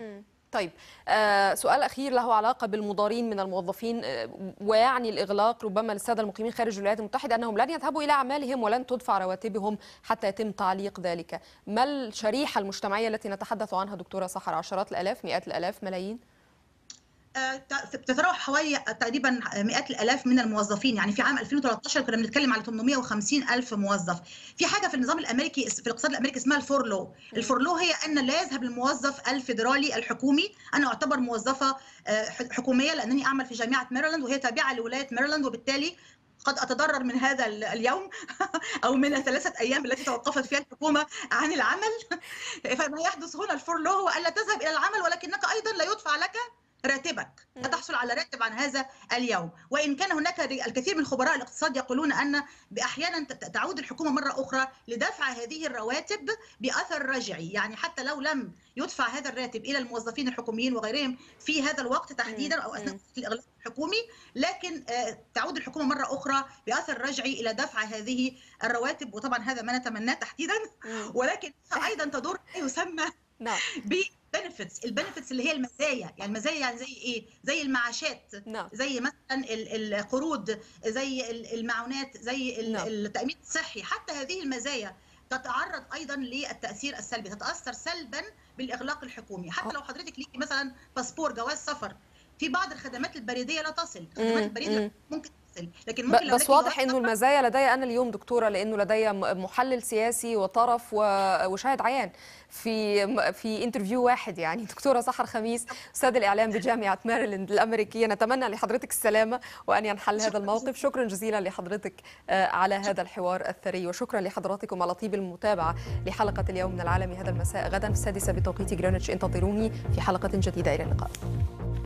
S11: طيب
S1: آه سؤال اخير له علاقه بالمضارين من الموظفين آه ويعني الاغلاق ربما للساده المقيمين خارج الولايات المتحده انهم لن يذهبوا الى اعمالهم ولن تدفع رواتبهم حتى يتم تعليق ذلك ما الشريحه المجتمعيه التي نتحدث عنها دكتوره سحر عشرات الالاف مئات الالاف ملايين
S11: تتراوح حوالي تقريبا مئات الالاف من الموظفين يعني في عام 2013 كنا بنتكلم على 850 الف موظف في حاجه في النظام الامريكي في الاقتصاد الامريكي اسمها الفورلو الفورلو هي ان لا يذهب الموظف الفيدرالي الحكومي انا اعتبر موظفه آه، حكوميه لانني اعمل في جامعه ميريلاند وهي تابعه لولايه ميريلاند وبالتالي قد اتضرر من هذا اليوم او من ثلاثه ايام التي توقفت فيها الحكومه عن العمل فما يحدث هنا الفورلو هو الا تذهب الى العمل ولكنك ايضا لا يدفع لك راتبك تحصل على راتب عن هذا اليوم وان كان هناك الكثير من خبراء الاقتصاد يقولون ان احيانا تعود الحكومه مره اخرى لدفع هذه الرواتب باثر رجعي يعني حتى لو لم يدفع هذا الراتب الى الموظفين الحكوميين وغيرهم في هذا الوقت تحديدا او اثناء الاغلاق الحكومي لكن آه، تعود الحكومه مره اخرى باثر رجعي الى دفع هذه الرواتب وطبعا هذا ما نتمناه تحديدا ولكن ايضا تضر ما يسمى نعم بنفيتس البنفيتس اللي هي المزايا يعني المزايا يعني زي ايه زي المعاشات نعم. زي مثلا القروض زي المعونات زي نعم. التامين الصحي حتى هذه المزايا تتعرض ايضا للتاثير السلبي تتاثر سلبا بالاغلاق الحكومي حتى أه. لو حضرتك ليكي مثلا باسبور جواز سفر في بعض الخدمات البريديه لا تصل الخدمات البريديه ممكن ممثل لكن ممكن
S1: بس واضح انه المزايا لدي انا اليوم دكتوره لانه لدي محلل سياسي وطرف وشاهد عيان في في انترفيو واحد يعني دكتوره سحر خميس استاذ الاعلام بجامعه ماريلاند الامريكيه نتمنى لحضرتك السلامه وان ينحل هذا الموقف شكرا جزيلا لحضرتك آه، على هذا الحوار الثري وشكرا لحضراتكم على طيب المتابعه لحلقه اليوم من العالمي هذا المساء غدا في السادسه بتوقيت جرينتش انتظروني في حلقه جديده الى اللقاء